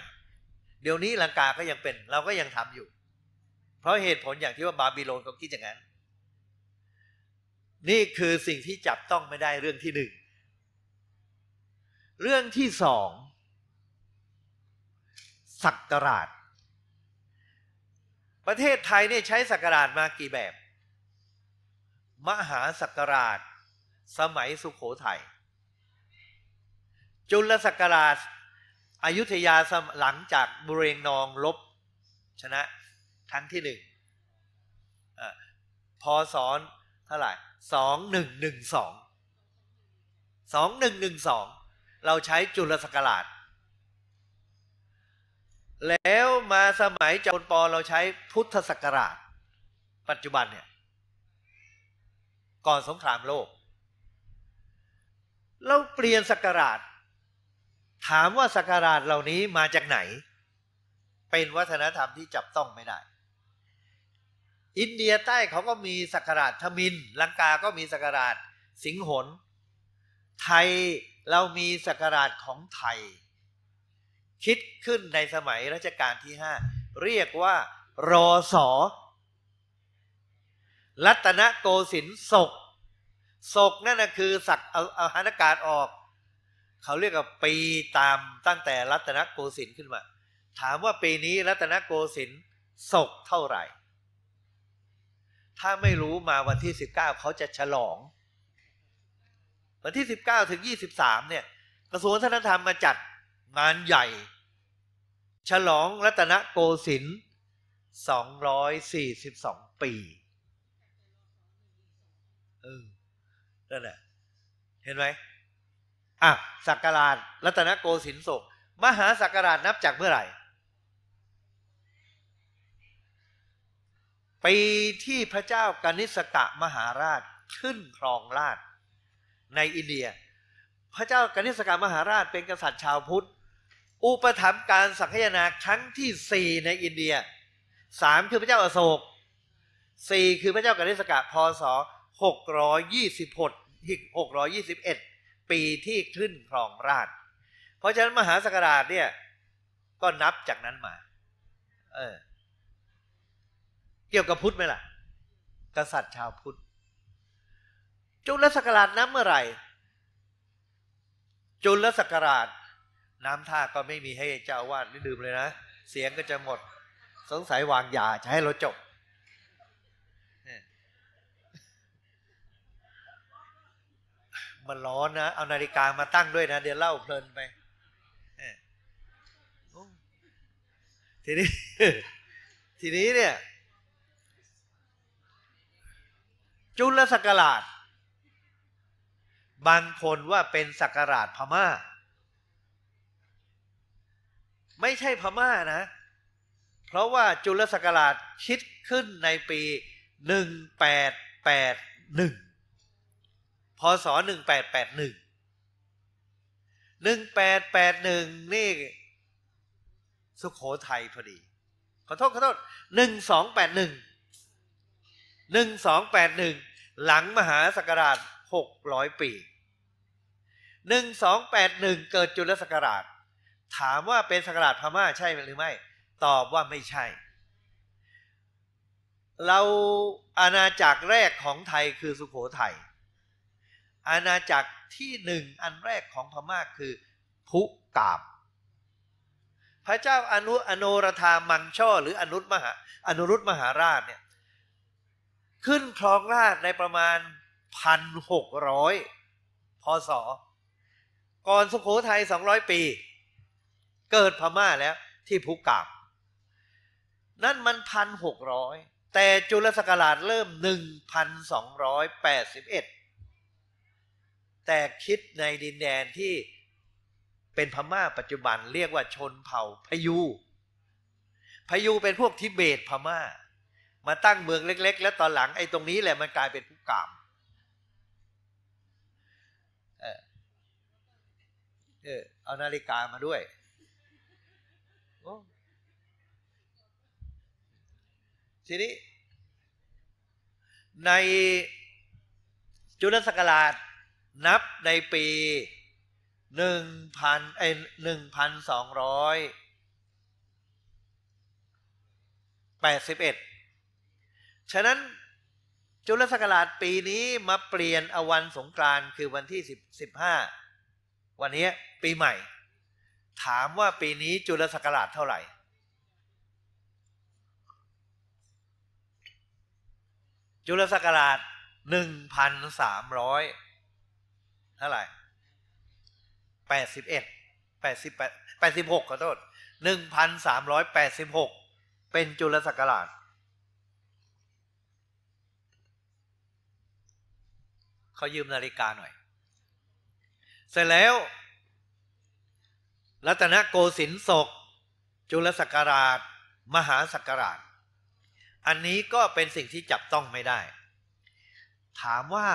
เดี๋ยวนี้ลังกาก็ยังเป็นเราก็ยังทำอยู่ เพราะเหตุผลอย่างที่ว่าบาบิโลนเขาคิดอย่างนั้น นี่คือสิ่งที่จับต้องไม่ได้เรื่องที่หนึ่ง เรื่องที่สองสักราชประเทศไทยเนี่ยใช้สักราชมากี่แบบ มหาสักราช สมัยสุขโขทยัยจุลสักราชอายุทยาหลังจากบุเรงนอง ลบ ชนะครั้งที่หนึ่งพออสนเท่าไหร่สองหนึ่งหนึ่งสองสองหนึ่งหนึ่งสองเราใช้จุลสักราชแล้วมาสมัยจอมปอเราใช้พุทธศักราช ปัจจุบันเนี่ยก่อนสงครามโลก เราเปลี่ยนศักราช ถามว่าศักราชเหล่านี้มาจากไหน เป็นวัฒนธรรมที่จับต้องไม่ได้ อินเดียใต้เขาก็มีศักราชทมินลังกา ก็มีศักราช สิงหน ไทยเรามีศักราชของไทยคิดขึ้นในสมัยรัชกาลที่ 5 เรียกว่า รอสอรัตนโกสินศก ศกนั่นนะคือ สักเอาเอาหานการออก เขาเรียกว่าปีตามตั้งแต่รัตนโกสินขึ้นมา ถามว่าปีนี้รัตนโกสินศกเท่าไหร่ ถ้าไม่รู้มาวันที่ 19 เขาจะฉลอง วันที่ 19 ถึง 23เนี่ยกระทรวงวัฒนธรรมมาจัดงานใหญ่ ฉลองรัตนโกสินทร์242 ปี เออนั่นแหละเห็นไหม อ่ะสักการะรัตนโกสินทร์ศก มหาสักการะนับจากเมื่อไหร่ปีที่พระเจ้ากนิสกะมหาราชขึ้นครองราชในอินเดีย พระเจ้ากนิสกะมหาราชเป็นกษัตริย์ชาวพุทธอุปถัมภ์การสังคยนาครั้งที่สี่ในอินเดียสามคือพระเจ้าอาโศกสี่คือพระเจ้ากฤสกะพศหกร้อยยี่สิบหกหกร้อยยี่สิบเอ็ด ปีที่ขึ้นครองราช เพราะฉะนั้นมหาสกราชเนี่ยก็นับจากนั้นมา เออเกี่ยวกับพุทธไหมล่ะ กษัตริย์ชาวพุทธ จุลศักราชนับเมื่อไหร่จุลศักราชน้ำท่าก็ไม่มีให้เจ้าวาดนด่ดื่มเลยนะ เสียงก็จะหมด สงสัยวางยาจะให้เราจบมันร้อนนะ เอานาฬิกามาตั้งด้วยนะ เดี๋ยวเล่าเพลินไป ทีนี้ ทีนี้เนี่ย จุลสักราชบางคนว่าเป็นสักราชพมา่าไม่ใช่พม่านะ เพราะว่าจุลศักราชคิดขึ้นในปี 1881พศ1881 1881 นี่สุขโขทัยพอดี ขอโทษขอโทษ 1281 1281 หลังมหาศักราช600 ปี 1281 เกิดจุลศักราชถามว่าเป็นสกราชพม่าใช่หรือไม่ ตอบว่าไม่ใช่ เราอาณาจักรแรกของไทยคือสุขโขทยัยอาณาจักรที่หนึ่งอันแรกของพม่าคือพุกาบ พระเจ้าอนุอโนรธามังช่อหรืออนุรุมหาอนุรุตมหาราชเนี่ยขึ้นครองราชในประมาณพันหกร้อยพศ ก่อนสุขโขทัยสองร้อยปีเกิดพม่าแล้วที่ภูกามนั่นมันพันหกร้อยแต่จุลศักราชเริ่มหนึ่งพันสองร้อยแปดสิบเอ็ดแต่คิดในดินแดนที่เป็นพม่าปัจจุบันเรียกว่าชนเผ่าพยูพยูเป็นพวกทิเบตพม่า มาตั้งเมืองเล็กๆ แล้วตอนหลังไอ้ตรงนี้แหละมันกลายเป็นภูกามเออเอานาฬิกามาด้วยทีนี้ ในจุลศักราชนับในปีหนึ่งพันไอหนึ่งพันสองร้อยแปดสิบเอ็ดฉะนั้นจุลศักราชปีนี้มาเปลี่ยนอวันสงกรานคือวันที่สิบสิบห้าวันนี้ปีใหม่ถามว่าปีนี้จุลศักราชเท่าไหร่ จุลศักราชหนึ่งพันสามร้อยเท่าไหร่แปดสิบเอ็ดแปดสิบแปดแปดสิบหกขอโทษหนึ่งพันสามร้อยแปดสิบหกเป็นจุลศักราชเขายืมนาฬิกาหน่อย เสร็จแล้วรัตนโกสินทร์ศก จุลศักราช มหาศักราช อันนี้ก็เป็นสิ่งที่จับต้องไม่ได้ ถามว่า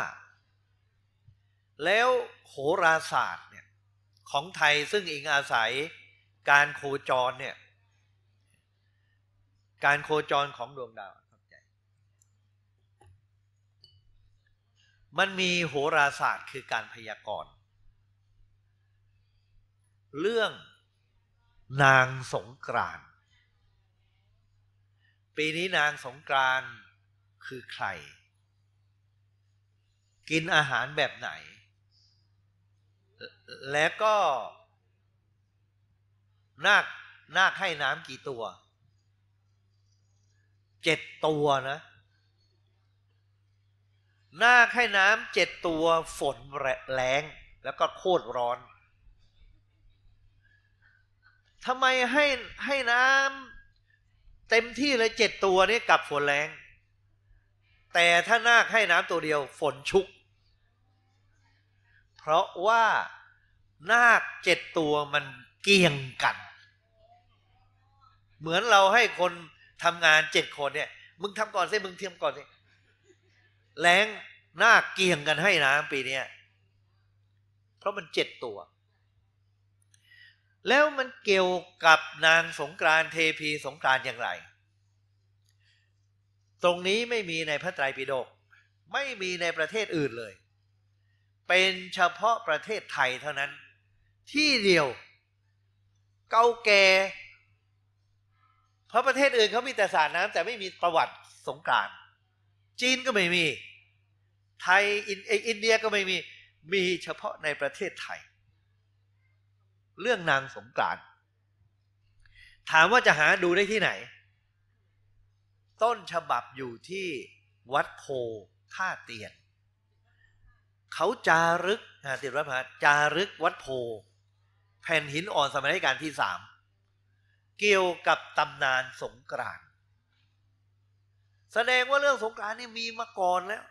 แล้วโหราศาสตร์เนี่ยของไทยซึ่งอิงอาศัยการโคจรเนี่ย การโคจรของดวงดาวมันมีโหราศาสตร์คือการพยากรณ์เรื่องนางสงกรานปีนี้นางสงกรานคือใคร กินอาหารแบบไหน แล้วก็นาคนาคให้น้ำกี่ตัว เจ็ดตัวนะนาคให้น้ำเจ็ดตัวฝนแรงแล้วก็โคตรร้อนทำไมให้ให้น้ำเต็มที่เลยเจ็ดตัวนี่กับฝนแรง แต่ถ้านาคให้น้ำตัวเดียวฝนชุก เพราะว่านาคเจ็ดตัวมันเกี่ยงกัน เหมือนเราให้คนทำงานเจ็ดคนเนี่ย มึงทำก่อนสิมึงเทียมก่อนสิแรงนาคเกี่ยงกันให้น้ำปีนี้เพราะมันเจ็ดตัวแล้วมันเกี่ยวกับนางสงกรานเทพีสงกรานอย่างไร ตรงนี้ไม่มีในพระไตรปิฎก ไม่มีในประเทศอื่นเลย เป็นเฉพาะประเทศไทยเท่านั้น ที่เดียวเก่าแก่ เพราะประเทศอื่นเขามีแต่สารน้ำแต่ไม่มีประวัติสงกรานจีนก็ไม่มี ไทยอินเดียก็ไม่มี มีเฉพาะในประเทศไทยเรื่องนางสงกรานถามว่าจะหาดูได้ที่ไหน ต้นฉบับอยู่ที่วัดโพท่าเตียนเขาจารึกนะติดวัดพระจารึกวัดโพแผ่นหินอ่อนสมัยรัชกาลที่สามเกี่ยวกับตำนานสงกรานแสดงว่าเรื่องสงกรานนี่มีมาก่อนแล้ว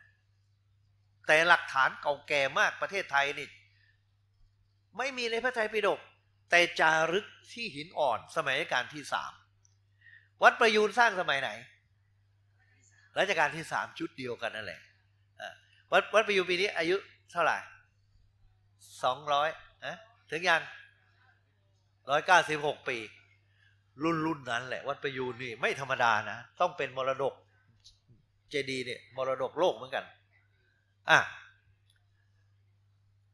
แต่หลักฐานเก่าแก่มากประเทศไทยนี่ไม่มีในพระไตรปิฎกแต่จารึกที่หินอ่อนสมัยรัชกาลที่สามวัดประยูนสร้างสมัยไหน รัชกาลที่สามชุดเดียวกันนั่นแหละวัดวัดประยูนปีนี้อายุเท่าไหร่สองร้อยะถึงยังร้อยเก้าสิบหกปี รุ่นรุ่นนั้น แหละ วัดประยูนนี่ ไม่ธรรมดานะ ต้องเป็นมรดก เจดีเนี่ย มรดกโลกเหมือนกันอ่ะ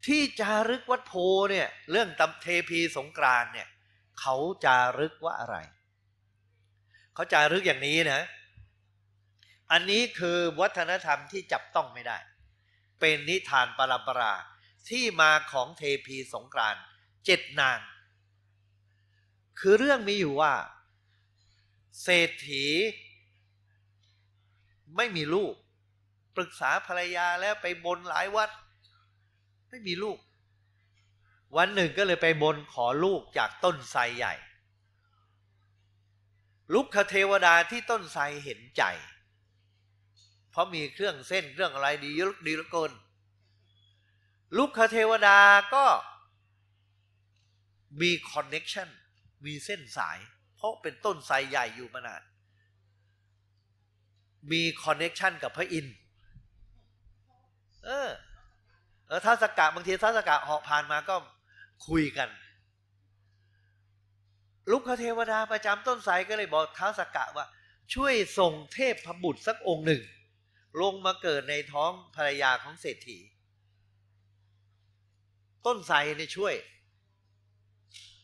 ที่จารึกวัดโพเนี่ย เรื่องตำเทพีสงกรานเนี่ยเขาจารึกว่าอะไร เขาจารึกอย่างนี้นะ อันนี้คือวัฒนธรรมที่จับต้องไม่ได้ เป็นนิทานปรามปราที่มาของเทพีสงกรานเจ็ดนาง คือเรื่องมีอยู่ว่า เศรษฐีไม่มีลูก ปรึกษาภรรยาแล้วไปบนหลายวัดไม่มีลูก วันหนึ่งก็เลยไปบนขอลูกจากต้นไทรใหญ่ลุกคเทวดาที่ต้นไทรเห็นใจ เพราะมีเครื่องเส้นเครื่องอะไรดียุกดีละกนลุกคเทวดาก็มีคอนเน็ชันมีเส้นสาย เพราะเป็นต้นไทรใหญ่อยู่มานานมีคอนเน็ชันกับพระอินทร์เออเอ้ท้าสกกะบางทีท้าสกกะหอกผ่านมาก็คุยกัน ลุกเทวดาประจำต้นไทรก็เลยบอกท้าสกกะว่าช่วยส่งเทพพบุตรสักองค์หนึ่ง ลงมาเกิดในท้องภรรยาของเศรษฐี ต้นไทรนี่ช่วย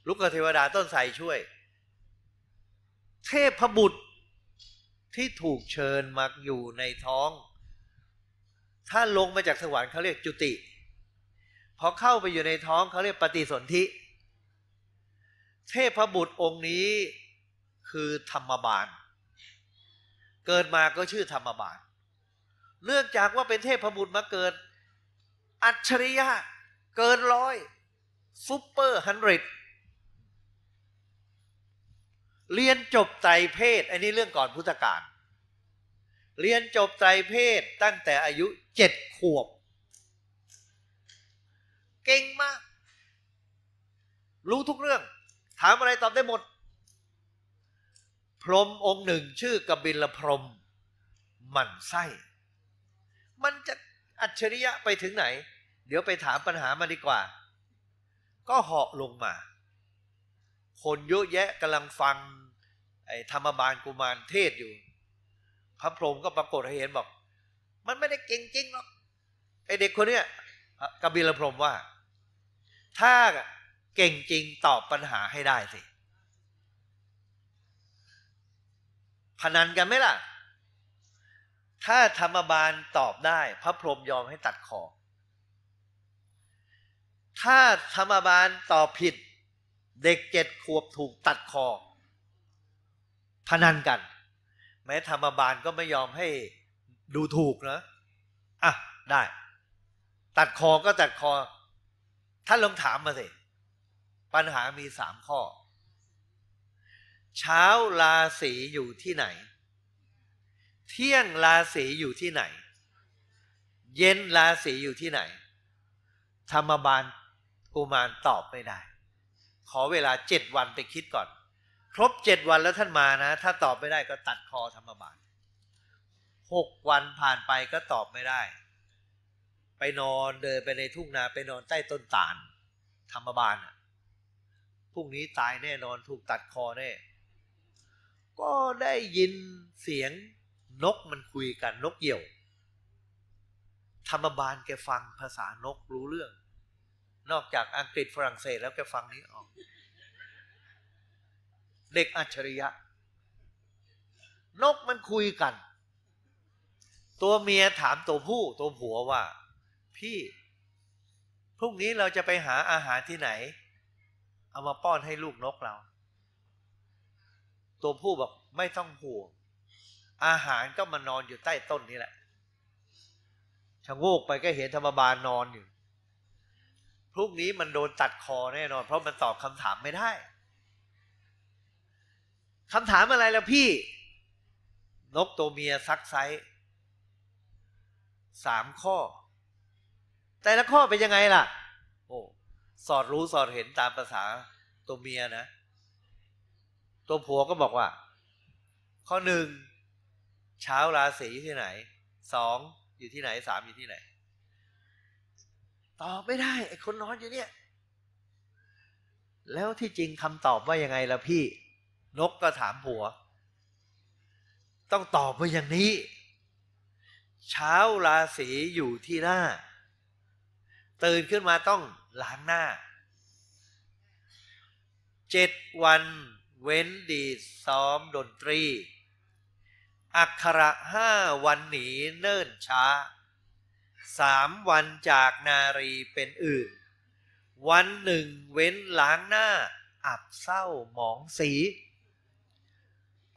ลุกเทวดาต้นไทรช่วย เทพพบุตรที่ถูกเชิญมาอยู่ในท้อง ถ้าลงมาจากสวรรค์เขาเรียกจุติพอเข้าไปอยู่ในท้องเขาเรียกปฏิสนธิ เทพบุตรองค์นี้คือธรรมบาล เกิดมาก็ชื่อธรรมบาล เนื่องจากว่าเป็นเทพบุตรมาเกิด อัจฉริยะเกินร้อยซูเปอร์ฮันริดเรียนจบไตเพศอันนี้เรื่องก่อนพุทธกาล เรียนจบไตเพศตั้งแต่อายุเจ็ดขวบเก่งมาก รู้ทุกเรื่อง ถามอะไรตอบได้หมด พรมองค์หนึ่งชื่อ กบิลพรมหมันไส้ มันจะอัจฉริยะไปถึงไหน เดี๋ยวไปถามปัญหามาดีกว่า ก็เหาะลงมา คนเยอะแยะกำลังฟังไอ้ธรรมบาลกุมารเทศอยู่ พระพรหมก็ปรากฏให้เห็นบอก มันไม่ได้เก่งจริงหรอก ไอ้เด็กคนเนี้ย กบิลพรหมว่าถ้าเก่งจริงตอบปัญหาให้ได้สิพนันกันไหมล่ะ ถ้าธรรมบาลตอบได้ พระพรหมยอมให้ตัดคอ ถ้าธรรมบาลตอบผิด เด็กเจ็ดขวบถูกตัดคอพนันกัน แม้ธรรมบาลก็ไม่ยอมให้ดูถูกนะอ่ะได้ ตัดคอก็ตัดคอท่านลองถามมาสิปัญหามีสามข้อ เช้าราศีอยู่ที่ไหน เที่ยงราศีอยู่ที่ไหน เย็นราศีอยู่ที่ไหน ธรรมบาลกุมารตอบไม่ได้ ขอเวลาเจ็ดวันไปคิดก่อน ครบเจ็ดวันแล้วท่านมานะ ถ้าตอบไม่ได้ก็ตัดคอธรรมบาล หกวันผ่านไปก็ตอบไม่ได้ไปนอนเดินไปในทุ่งนาไปนอนใต้ต้นตาลธรรมบาลอ่ะพรุ่งนี้ตายแน่นอนถูกตัดคอแน่ก็ได้ยินเสียง นกมันคุยกัน นกเหยี่ยว ธรรมบาลแกฟังภาษานกรู้เรื่อง นอกจากอังกฤษฝรั่งเศสแล้วแกฟังนี้ออกเด็กอัจฉริยะนกมันคุยกัน ตัวเมียถามตัวผู้ตัวผัวว่าพี่พรุ่งนี้เราจะไปหาอาหารที่ไหน เอามาป้อนให้ลูกนกเรา ตัวผู้บอกไม่ต้องห่วง อาหารก็มานอนอยู่ใต้ต้นนี่แหละชะโงกไปก็เห็นธรรมบาลนอนอยู่พรุ่งนี้มันโดนตัดคอแน่นอน เพราะมันตอบคำถามไม่ได้คำถามอะไรแล้วพี่ นกตัวเมียซักไซสามข้อแต่ละข้อเป็นยังไงล่ะ โอ้ สอดรู้สอดเห็นตามภาษาตัวเมียนะ ตัวผัวก็บอกว่า ข้อหนึ่งเช้าราศีอยู่ที่ไหน สองอยู่ที่ไหนสามอยู่ที่ไหน ตอบไม่ได้ ไอ้คนนอนอยู่เนี่ย แล้วที่จริงคำตอบว่ายังไงล่ะพี่ นกก็ถามผัว ต้องตอบว่าอย่างนี้ เช้าราศีอยู่ที่หน้าตื่นขึ้นมาต้องล้างหน้า เจ็ดวันเว้นดีซ้อมดนตรี อักขระห้าวันหนีเนิ่นช้าสามวันจากนารีเป็นอื่น วันหนึ่ง เว้นล้างหน้า อับเศร้าหมองสี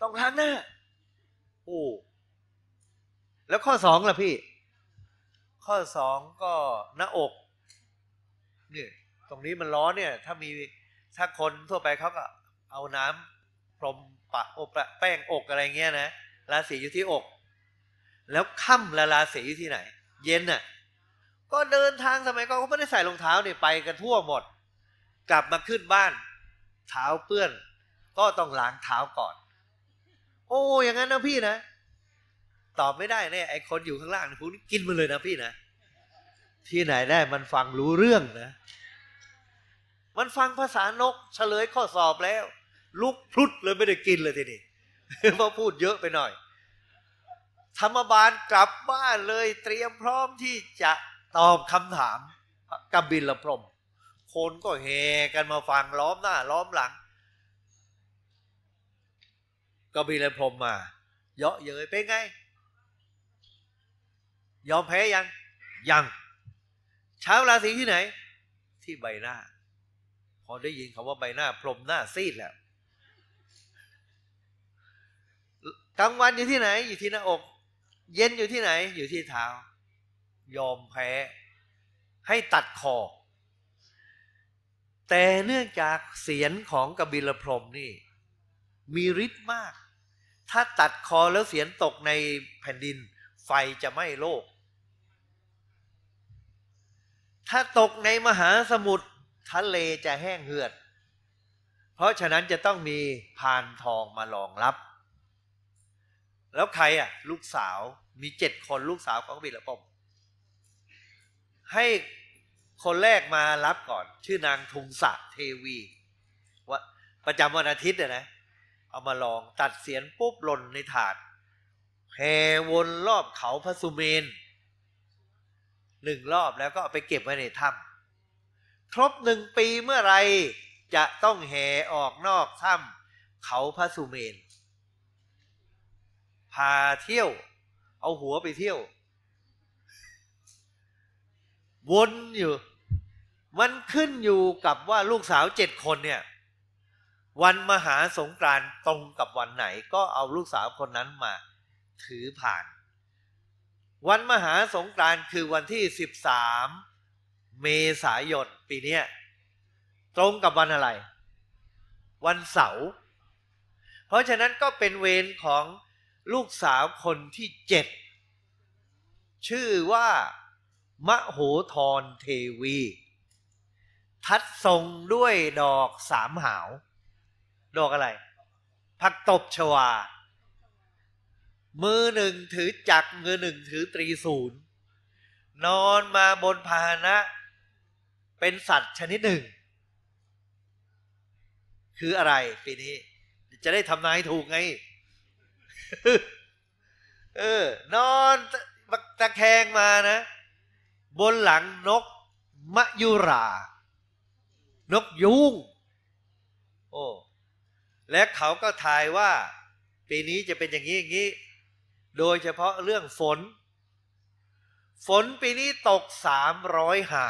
ต้องล้างหน้า โอ้ แล้วข้อสองล่ะพี่ ข้อสองก็หน้าอกนี่ตรงนี้มันร้อนเนี่ย ถ้ามีถ้าคนทั่วไปเขาก็เอาน้ำ พรมปะอบแป้งอกอะไรเงี้ยนะราศีอยู่ที่อก แล้วค่ำละราศีที่ไหน เย็นน่ะ ก็เดินทางสมัยก่อนเขาไม่ได้ใส่รองเท้าเนี่ยไปกันทั่วหมด กลับมาขึ้นบ้านเท้าเปื้อน ก็ต้องล้างเท้าก่อน โอ้อย่างนั้นนะพี่นะตอบไม่ได้เนี่ย ไอคนอยู่ข้างล่างคุณกินมันเลยนะพี่นะที่ไหนได้มันฟังรู้เรื่องนะมันฟังภาษานกเฉลยข้อสอบแล้วลุกพลุดเลยไม่ได้กินเลยทีนี้เพราะพูดเยอะไปหน่อย ธรรมบาลกลับบ้านเลยเตรียมพร้อมที่จะตอบคำถามกบบินละพรมคนก็เฮกันมาฟังล้อมหน้าล้อมหลังกบิลพรมมา เยาะเย้ยเป็นไง ยอมแพ้ยังยังเช้าราศีที่ไหน ที่ใบหน้าพอได้ยินคำว่าใบหน้าพรมหน้าซีดแล้วกลางวันอยู่ที่ไหนอยู่ที่หน้าอก เย็นอยู่ที่ไหนอยู่ที่เท้ายอมแพ้ให้ตัดคอ แต่เนื่องจากเสียงของกบิลพรมนี่ มีฤทธิ์มาก ถ้าตัดคอแล้วเสียงตกในแผ่นดิน ไฟจะไหม้โลก ถ้าตกในมหาสมุทรทะเลจะแห้งเหือด เพราะฉะนั้นจะต้องมีพานทองมารองรับ แล้วใครอ่ะ ลูกสาวมีเจ็ดคนลูกสาวของบิลปมให้คนแรกมารับก่อนชื่อนางทุงศักเทวี ว่าประจำวันอาทิตย์นะเอามาลองตัดเสียนปุ๊บหล่นในถาดแห่วนรอบเขาพระสุเมน หนึ่งรอบแล้วก็เอาไปเก็บไว้ในถ้ำครบหนึ่งปีเมื่อไรจะต้องแห่ออกนอกถ้ำเขาพระสุเมน พาเที่ยว เอาหัวไปเที่ยว วนอยู่ มันขึ้นอยู่กับว่าลูกสาวเจ็ดคนเนี่ย วันมหาสงกรานต์ตรงกับวันไหนก็เอาลูกสาวคนนั้นมาถือผ่าน วันมหาสงกรานต์คือวันที่สิบสามเมษายนปีนี้ตรงกับวันอะไร วันเสาร์ เพราะฉะนั้นก็เป็นเวรของลูกสาวคนที่เจ็ด ชื่อว่ามะโหธรเทวี ทัดทรงด้วยดอกสามหาว ดอกอะไรผักตบชวา มือหนึ่งถือจัก มือหนึ่งถือตรีศูนย์นอนมาบนพาหนะเป็นสัตว์ ชนิดหนึ่ง คืออะไร ปีนี้ จะได้ทำนายถูกไง เออ นอน ตะแคงมานะ บนหลังนกมะยุรา นกยุงโอ้และ เขาก็ทายว่า ปีนี้จะเป็นอย่างนี้ อย่างนี้ โดยเฉพาะเรื่องฝน ฝนปีนี้ตกสามร้อยหา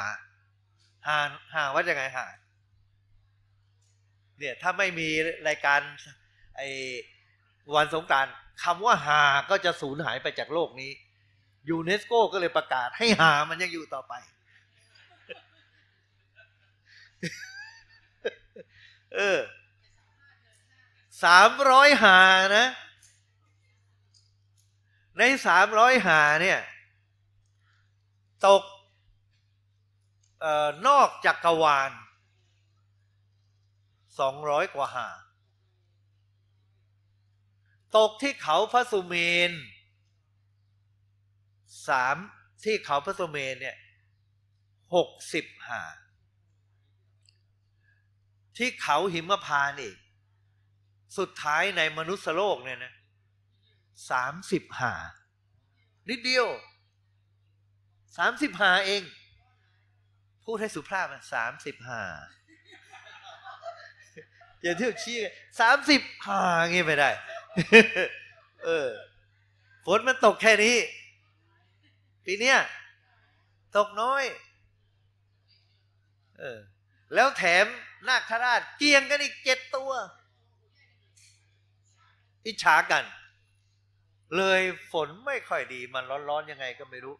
หาหาว่าจะไงหาเนี่ยถ้าไม่มีรายการไอวันสงการคำว่าหา ก็จะสูญหายไปจากโลกนี้ยูเนสโกก็เลยประกาศให้หามันยังอยู่ต่อไป เออสามร้อยหานะ ในสามร้อยหาเนี่ยตกนอกจักกรวาลสองร้อยกว่าหา ตกที่เขาพระสุเมน สามที่เขาพระสุเมนเนี่ยหกสิบหาที่เขาหิมพานอีก สุดท้ายในมนุษย์โลกเนี่ยนะสามสิบหานิดเดียวสามสิบหาเองพูดให้สุภาพสามสิบห้าอย่าเที่ยวชี้สามสิบห้างี้ไม่ได้ เออ ฝนมันตกแค่นี้ ปีเนี้ย ตกน้อย เออ แล้วแถมนาคราชเกียงกันอีกเจ็ดตัว อิจฉากัน เลยฝนไม่ค่อยดี มันร้อนๆยังไงก็ไม่รู้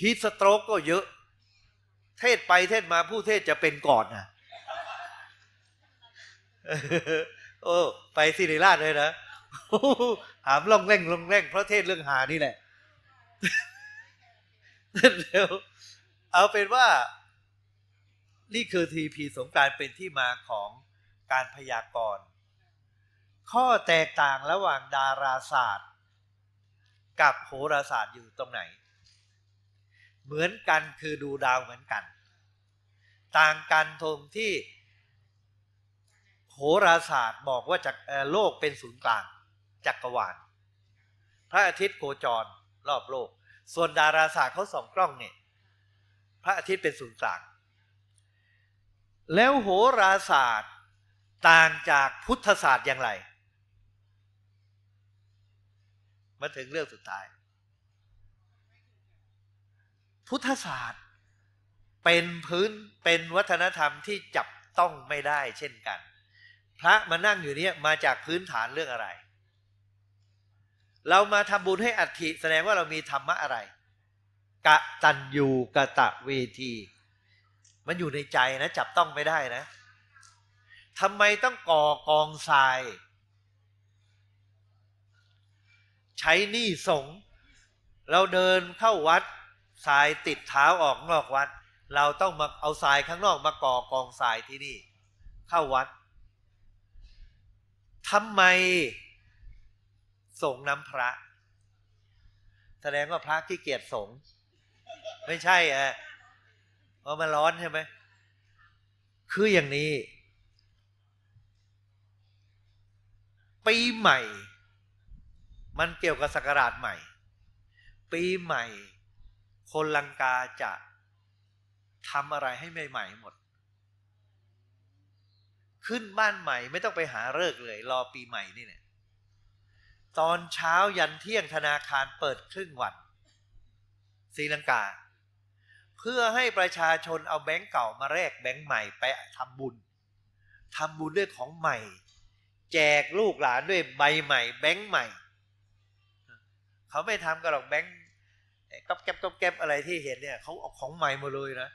ฮีทสโตรกก็เยอะเทศไป เทศมาผู้เทศจะเป็นก่อนนะโอ้ ไป สิริราชเลยนะถามล่องแร่งล่องแร่งเพราะเทศเรื่องหานี่แหละเดี๋ยวเอาเป็นว่านี่คือทีพีสงการเป็นที่มาของการพยากรณ์ข้อแตกต่างระหว่างดาราศาสตร์ กับโหราศาสตร์อยู่ ตรงไหนเหมือนกันคือดูดาวเหมือนกัน ต่างกันตรงที่โหราศาสตร์บอกว่าจากโลกเป็นศูนย์กลางจักรวาล พระอาทิตย์โคจรรอบโลก ส่วนดาราศาสตร์เขาส่องกล้องเนี่ย พระอาทิตย์เป็นศูนย์กลาง แล้วโหราศาสตร์ต่างจากพุทธศาสตร์อย่างไร มาถึงเรื่องสุดท้ายพุทธศาสตร์เป็นพื้นเป็นวัฒนธรรมที่จับต้องไม่ได้ เช่นกัน พระมานั่งอยู่เนี่ยมาจากพื้นฐานเรื่องอะไร เรามาทำบุญให้อัฐิแสดงว่าเรามีธรรมะอะไรกะตันยูกะตะเวที มันอยู่ในใจนะ จับต้องไม่ได้นะทำไมต้องก่อกองทราย ใช้หนี้สงเราเดินเข้าวัดทรายติดเท้าออกนอกวัด เราต้องมาเอาทราย ข้างนอกมาก่อกองทรายที่นี่ เข้าวัด ทำไม สงน้ำพระ แสดงว่าพระขี้เกียจสง ไม่ใช่อะเพราะมันร้อนใช่ไหม คืออย่างนี้ ปีใหม่ มันเกี่ยวกับสกราชใหม่ ปีใหม่คนลังกาจะทำอะไรให้ใหม่ๆหมด ขึ้นบ้านใหม่ไม่ต้องไปหาเลิกเลยรอปีใหม่นี่เนี่ยตอนเช้ายันเที่ยงธนาคารเปิดครึ่งวันสีลังกา เพื่อให้ประชาชนเอาแบงก์เก่ามาแลกแบงก์ใหม่ไปทำบุญทำบุญด้วยของใหม่ แจกลูกหลานด้วยใบใหม่ แบงก์ใหม่ เขาไม่ทำกันหรอกแบงก์ก๊อบแก๊บก๊อบแก๊บอะไรที่เห็นเนี่ย เขาเอาของใหม่มาเลยนะ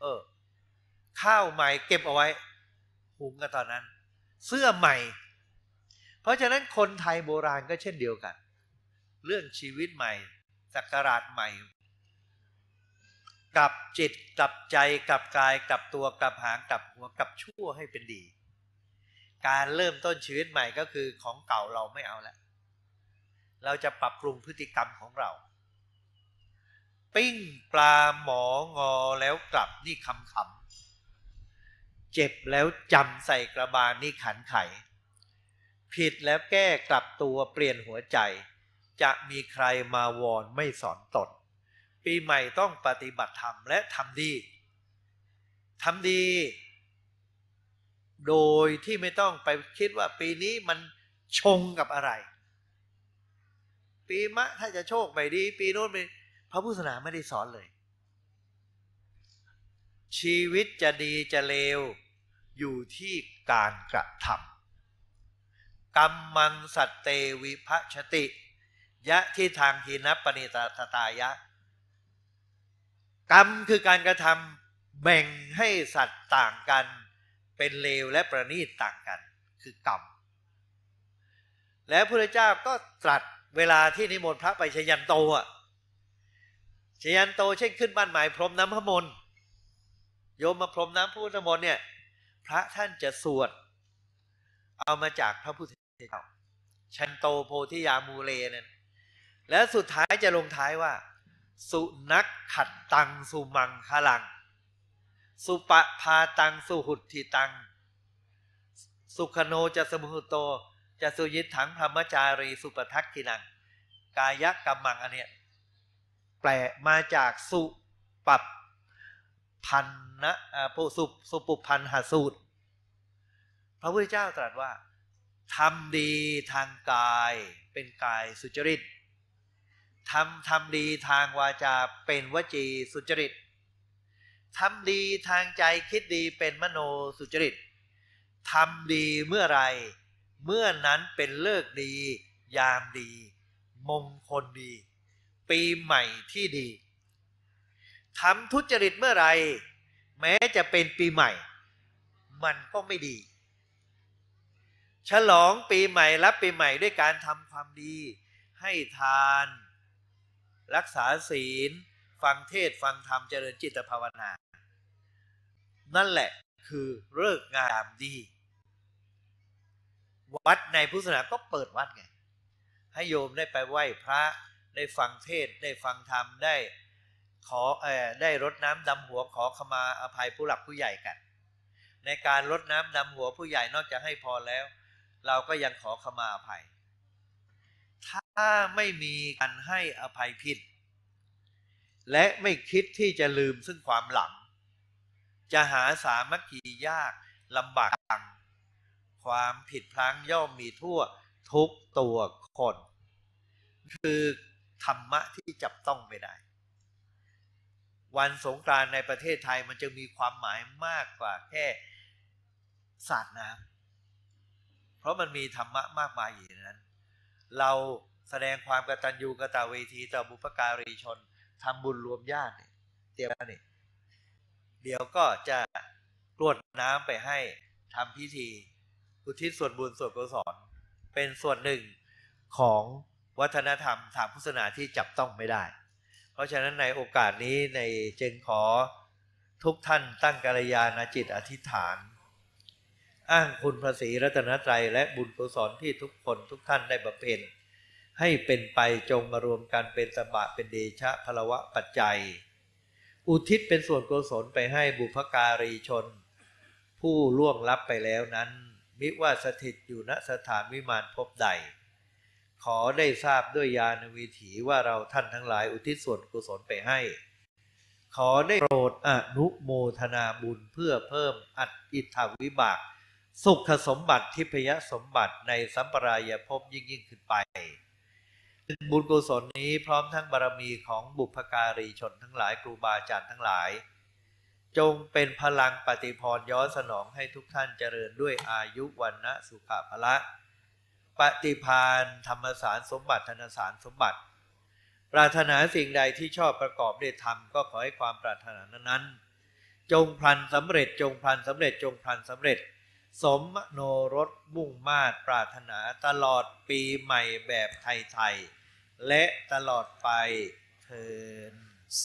เออ ข้าวใหม่เก็บเอาไว้หุงกันตอนนั้น เสื้อใหม่ เพราะฉะนั้นคนไทยโบราณก็เช่นเดียวกัน เรื่องชีวิตใหม่สักราชใหม่กลับจิตกลับใจกลับกายกลับตัวกลับหางกลับหัวกลับชั่วให้เป็นดี การเริ่มต้นชีวิตใหม่ก็คือของเก่าเราไม่เอาแล้วเราจะปรับปรุงพฤติกรรมของเราปิ้งปลาหมอ งอ แล้วกลับนี่ คำขำเจ็บแล้วจำใส่กระบาลนี่ขันไข ผิดแล้วแก้กลับตัวเปลี่ยนหัวใจ จะมีใครมา วอน ไม่สอนตนปีใหม่ต้องปฏิบัติธรรมและทำดีทำดี โดยที่ไม่ต้องไปคิดว่าปีนี้มันชงกับอะไร ปีมะถ้าจะโชคไปดี ปีโน้นไปพระพุทธศาสนาไม่ได้สอนเลย ชีวิตจะดีจะเลวอยู่ที่การกระทำกรรมมังสัตเตวิภชติ ยะที่ทางหินปณิตาตายะ กรรมคือการกระทำแบ่งให้สัตว์ต่างกันเป็นเลวและประณีตต่างกัน คือกรรม และพระเจ้าก็ตรัสเวลาที่นิมนต์พระไปชยันโตอ่ะชยันโตเช่นขึ้นบ้านใหม่พรมน้ำพระมนต์โยมมาพรมน้ำพระพุทธมนต์เนี่ยพระท่านจะสวดเอามาจากพระพุทธเจ้าชันโตโพธิยามูเลนั่นแล้วสุดท้ายจะลงท้ายว่า สุนักขัดตังสุมังคลัง สุปะพาตังสุหุติตัง สุขโนจะสมุหุโตจะสุยิตถังพรหมจารีสุปทักทินังกายกรรมังอันเนี้ยแปลมาจากสุปปพันนะผู้สุปสุปพันหาสูตร พระพุทธเจ้าตรัสว่าทำดีทางกายเป็นกายสุจริตทำทำดีทางวาจาเป็นวจีสุจริตทำดีทางใจคิดดีเป็นมโนสุจริตทำดีเมื่อไรเมื่อนั้นเป็นเลิกดียามดีมงคลดีปีใหม่ที่ดีทำทุจริตเมื่อไร แม้จะเป็นปีใหม่มันก็ไม่ดี ฉลองปีใหม่รับปีใหม่ด้วยการทำความดี ให้ทานรักษาศีล ฟังเทศฟังธรรมเจริญจิตภาวนา นั่นแหละคือเลิกงามดี วัดในพุทธศาสนาก็เปิดวัดไง ให้โยมได้ไปไหว้พระได้ฟังเทศได้ฟังธรรมได้ขออได้รดน้ำดำหัวขอขมาอภัยผู้หลักผู้ใหญ่กัน ในการรดน้ำดำหัวผู้ใหญ่นอกจากให้พอแล้ว เราก็ยังขอขมาอภัย ถ้าไม่มีการให้อภัยผิดและไม่คิดที่จะลืมซึ่งความหลัง จะหาสามัคคียากลำบากังความผิดพลั้งย่อมมีทั่วทุกตัวคนคือธรรมะที่จับต้องไม่ได้ วันสงกรานในประเทศไทยมันจะมีความหมายมากกว่าแค่ สาดน้ำ เพราะมันมีธรรมะมากมายอยู่นั้น เราแสดงความกตัญญูกตเวที ต่อบุพการีชนทำบุญรวมญาติเตรียมนี่ เดี๋ยวก็จะกรวดน้ำไปให้ทำพิธี อุทิศส่วนบุญส่วนกุศลเป็นส่วนหนึ่งของวัฒนธรรมทางพุทธศาสนาที่จับต้องไม่ได้ เพราะฉะนั้นในโอกาสนี้ในเจงขอ ทุกท่านตั้งกัลยาณจิตอธิษฐาน อ้างคุณพระศรีรัตนตรัย และบุญกุศลที่ทุกคนทุกท่านได้บำเพ็ญให้เป็นไปจงมารวมกันเป็นสบะเป็นเดชะพลวะปัจจัย อุทิศเป็นส่วนกุศลไปให้บุพการีชน ผู้ล่วงลับไปแล้วนั้น มิว่าสถิตอยู่ณสถานวิมานพบใดขอได้ทราบด้วยญาณวิถีว่าเราท่านทั้งหลายอุทิศส่วนกุศลไปให้ ขอได้โปรดอนุโมทนาบุญเพื่อเพิ่มอัตอิทธวิบาก สุขสมบัติทิพยสมบัติในสัมปรายภพยิ่งยิ่งขึ้นไปบุญกุศลนี้พร้อมทั้งบารรมีของบุพการีชนทั้งหลายครูบาอาจารย์ทั้งหลาย จงเป็นพลังปฏิพรย้อนสนองให้ทุกท่านเจริญด้วยอายุวันนะสุขภาละปฏิพานธรรมสารสมบัติธนสารสมบัติ ปรารถนาสิ่งใดที่ชอบประกอบด้วยธรรมก็ขอให้ความปรารถนานั้นจงพลันสำเร็จจงพลันสำเร็จจงพลันสำเร็จ สมโนรสมุ่งมาตรปรารถนาตลอดปีใหม่แบบไทยๆและตลอดไปเทิน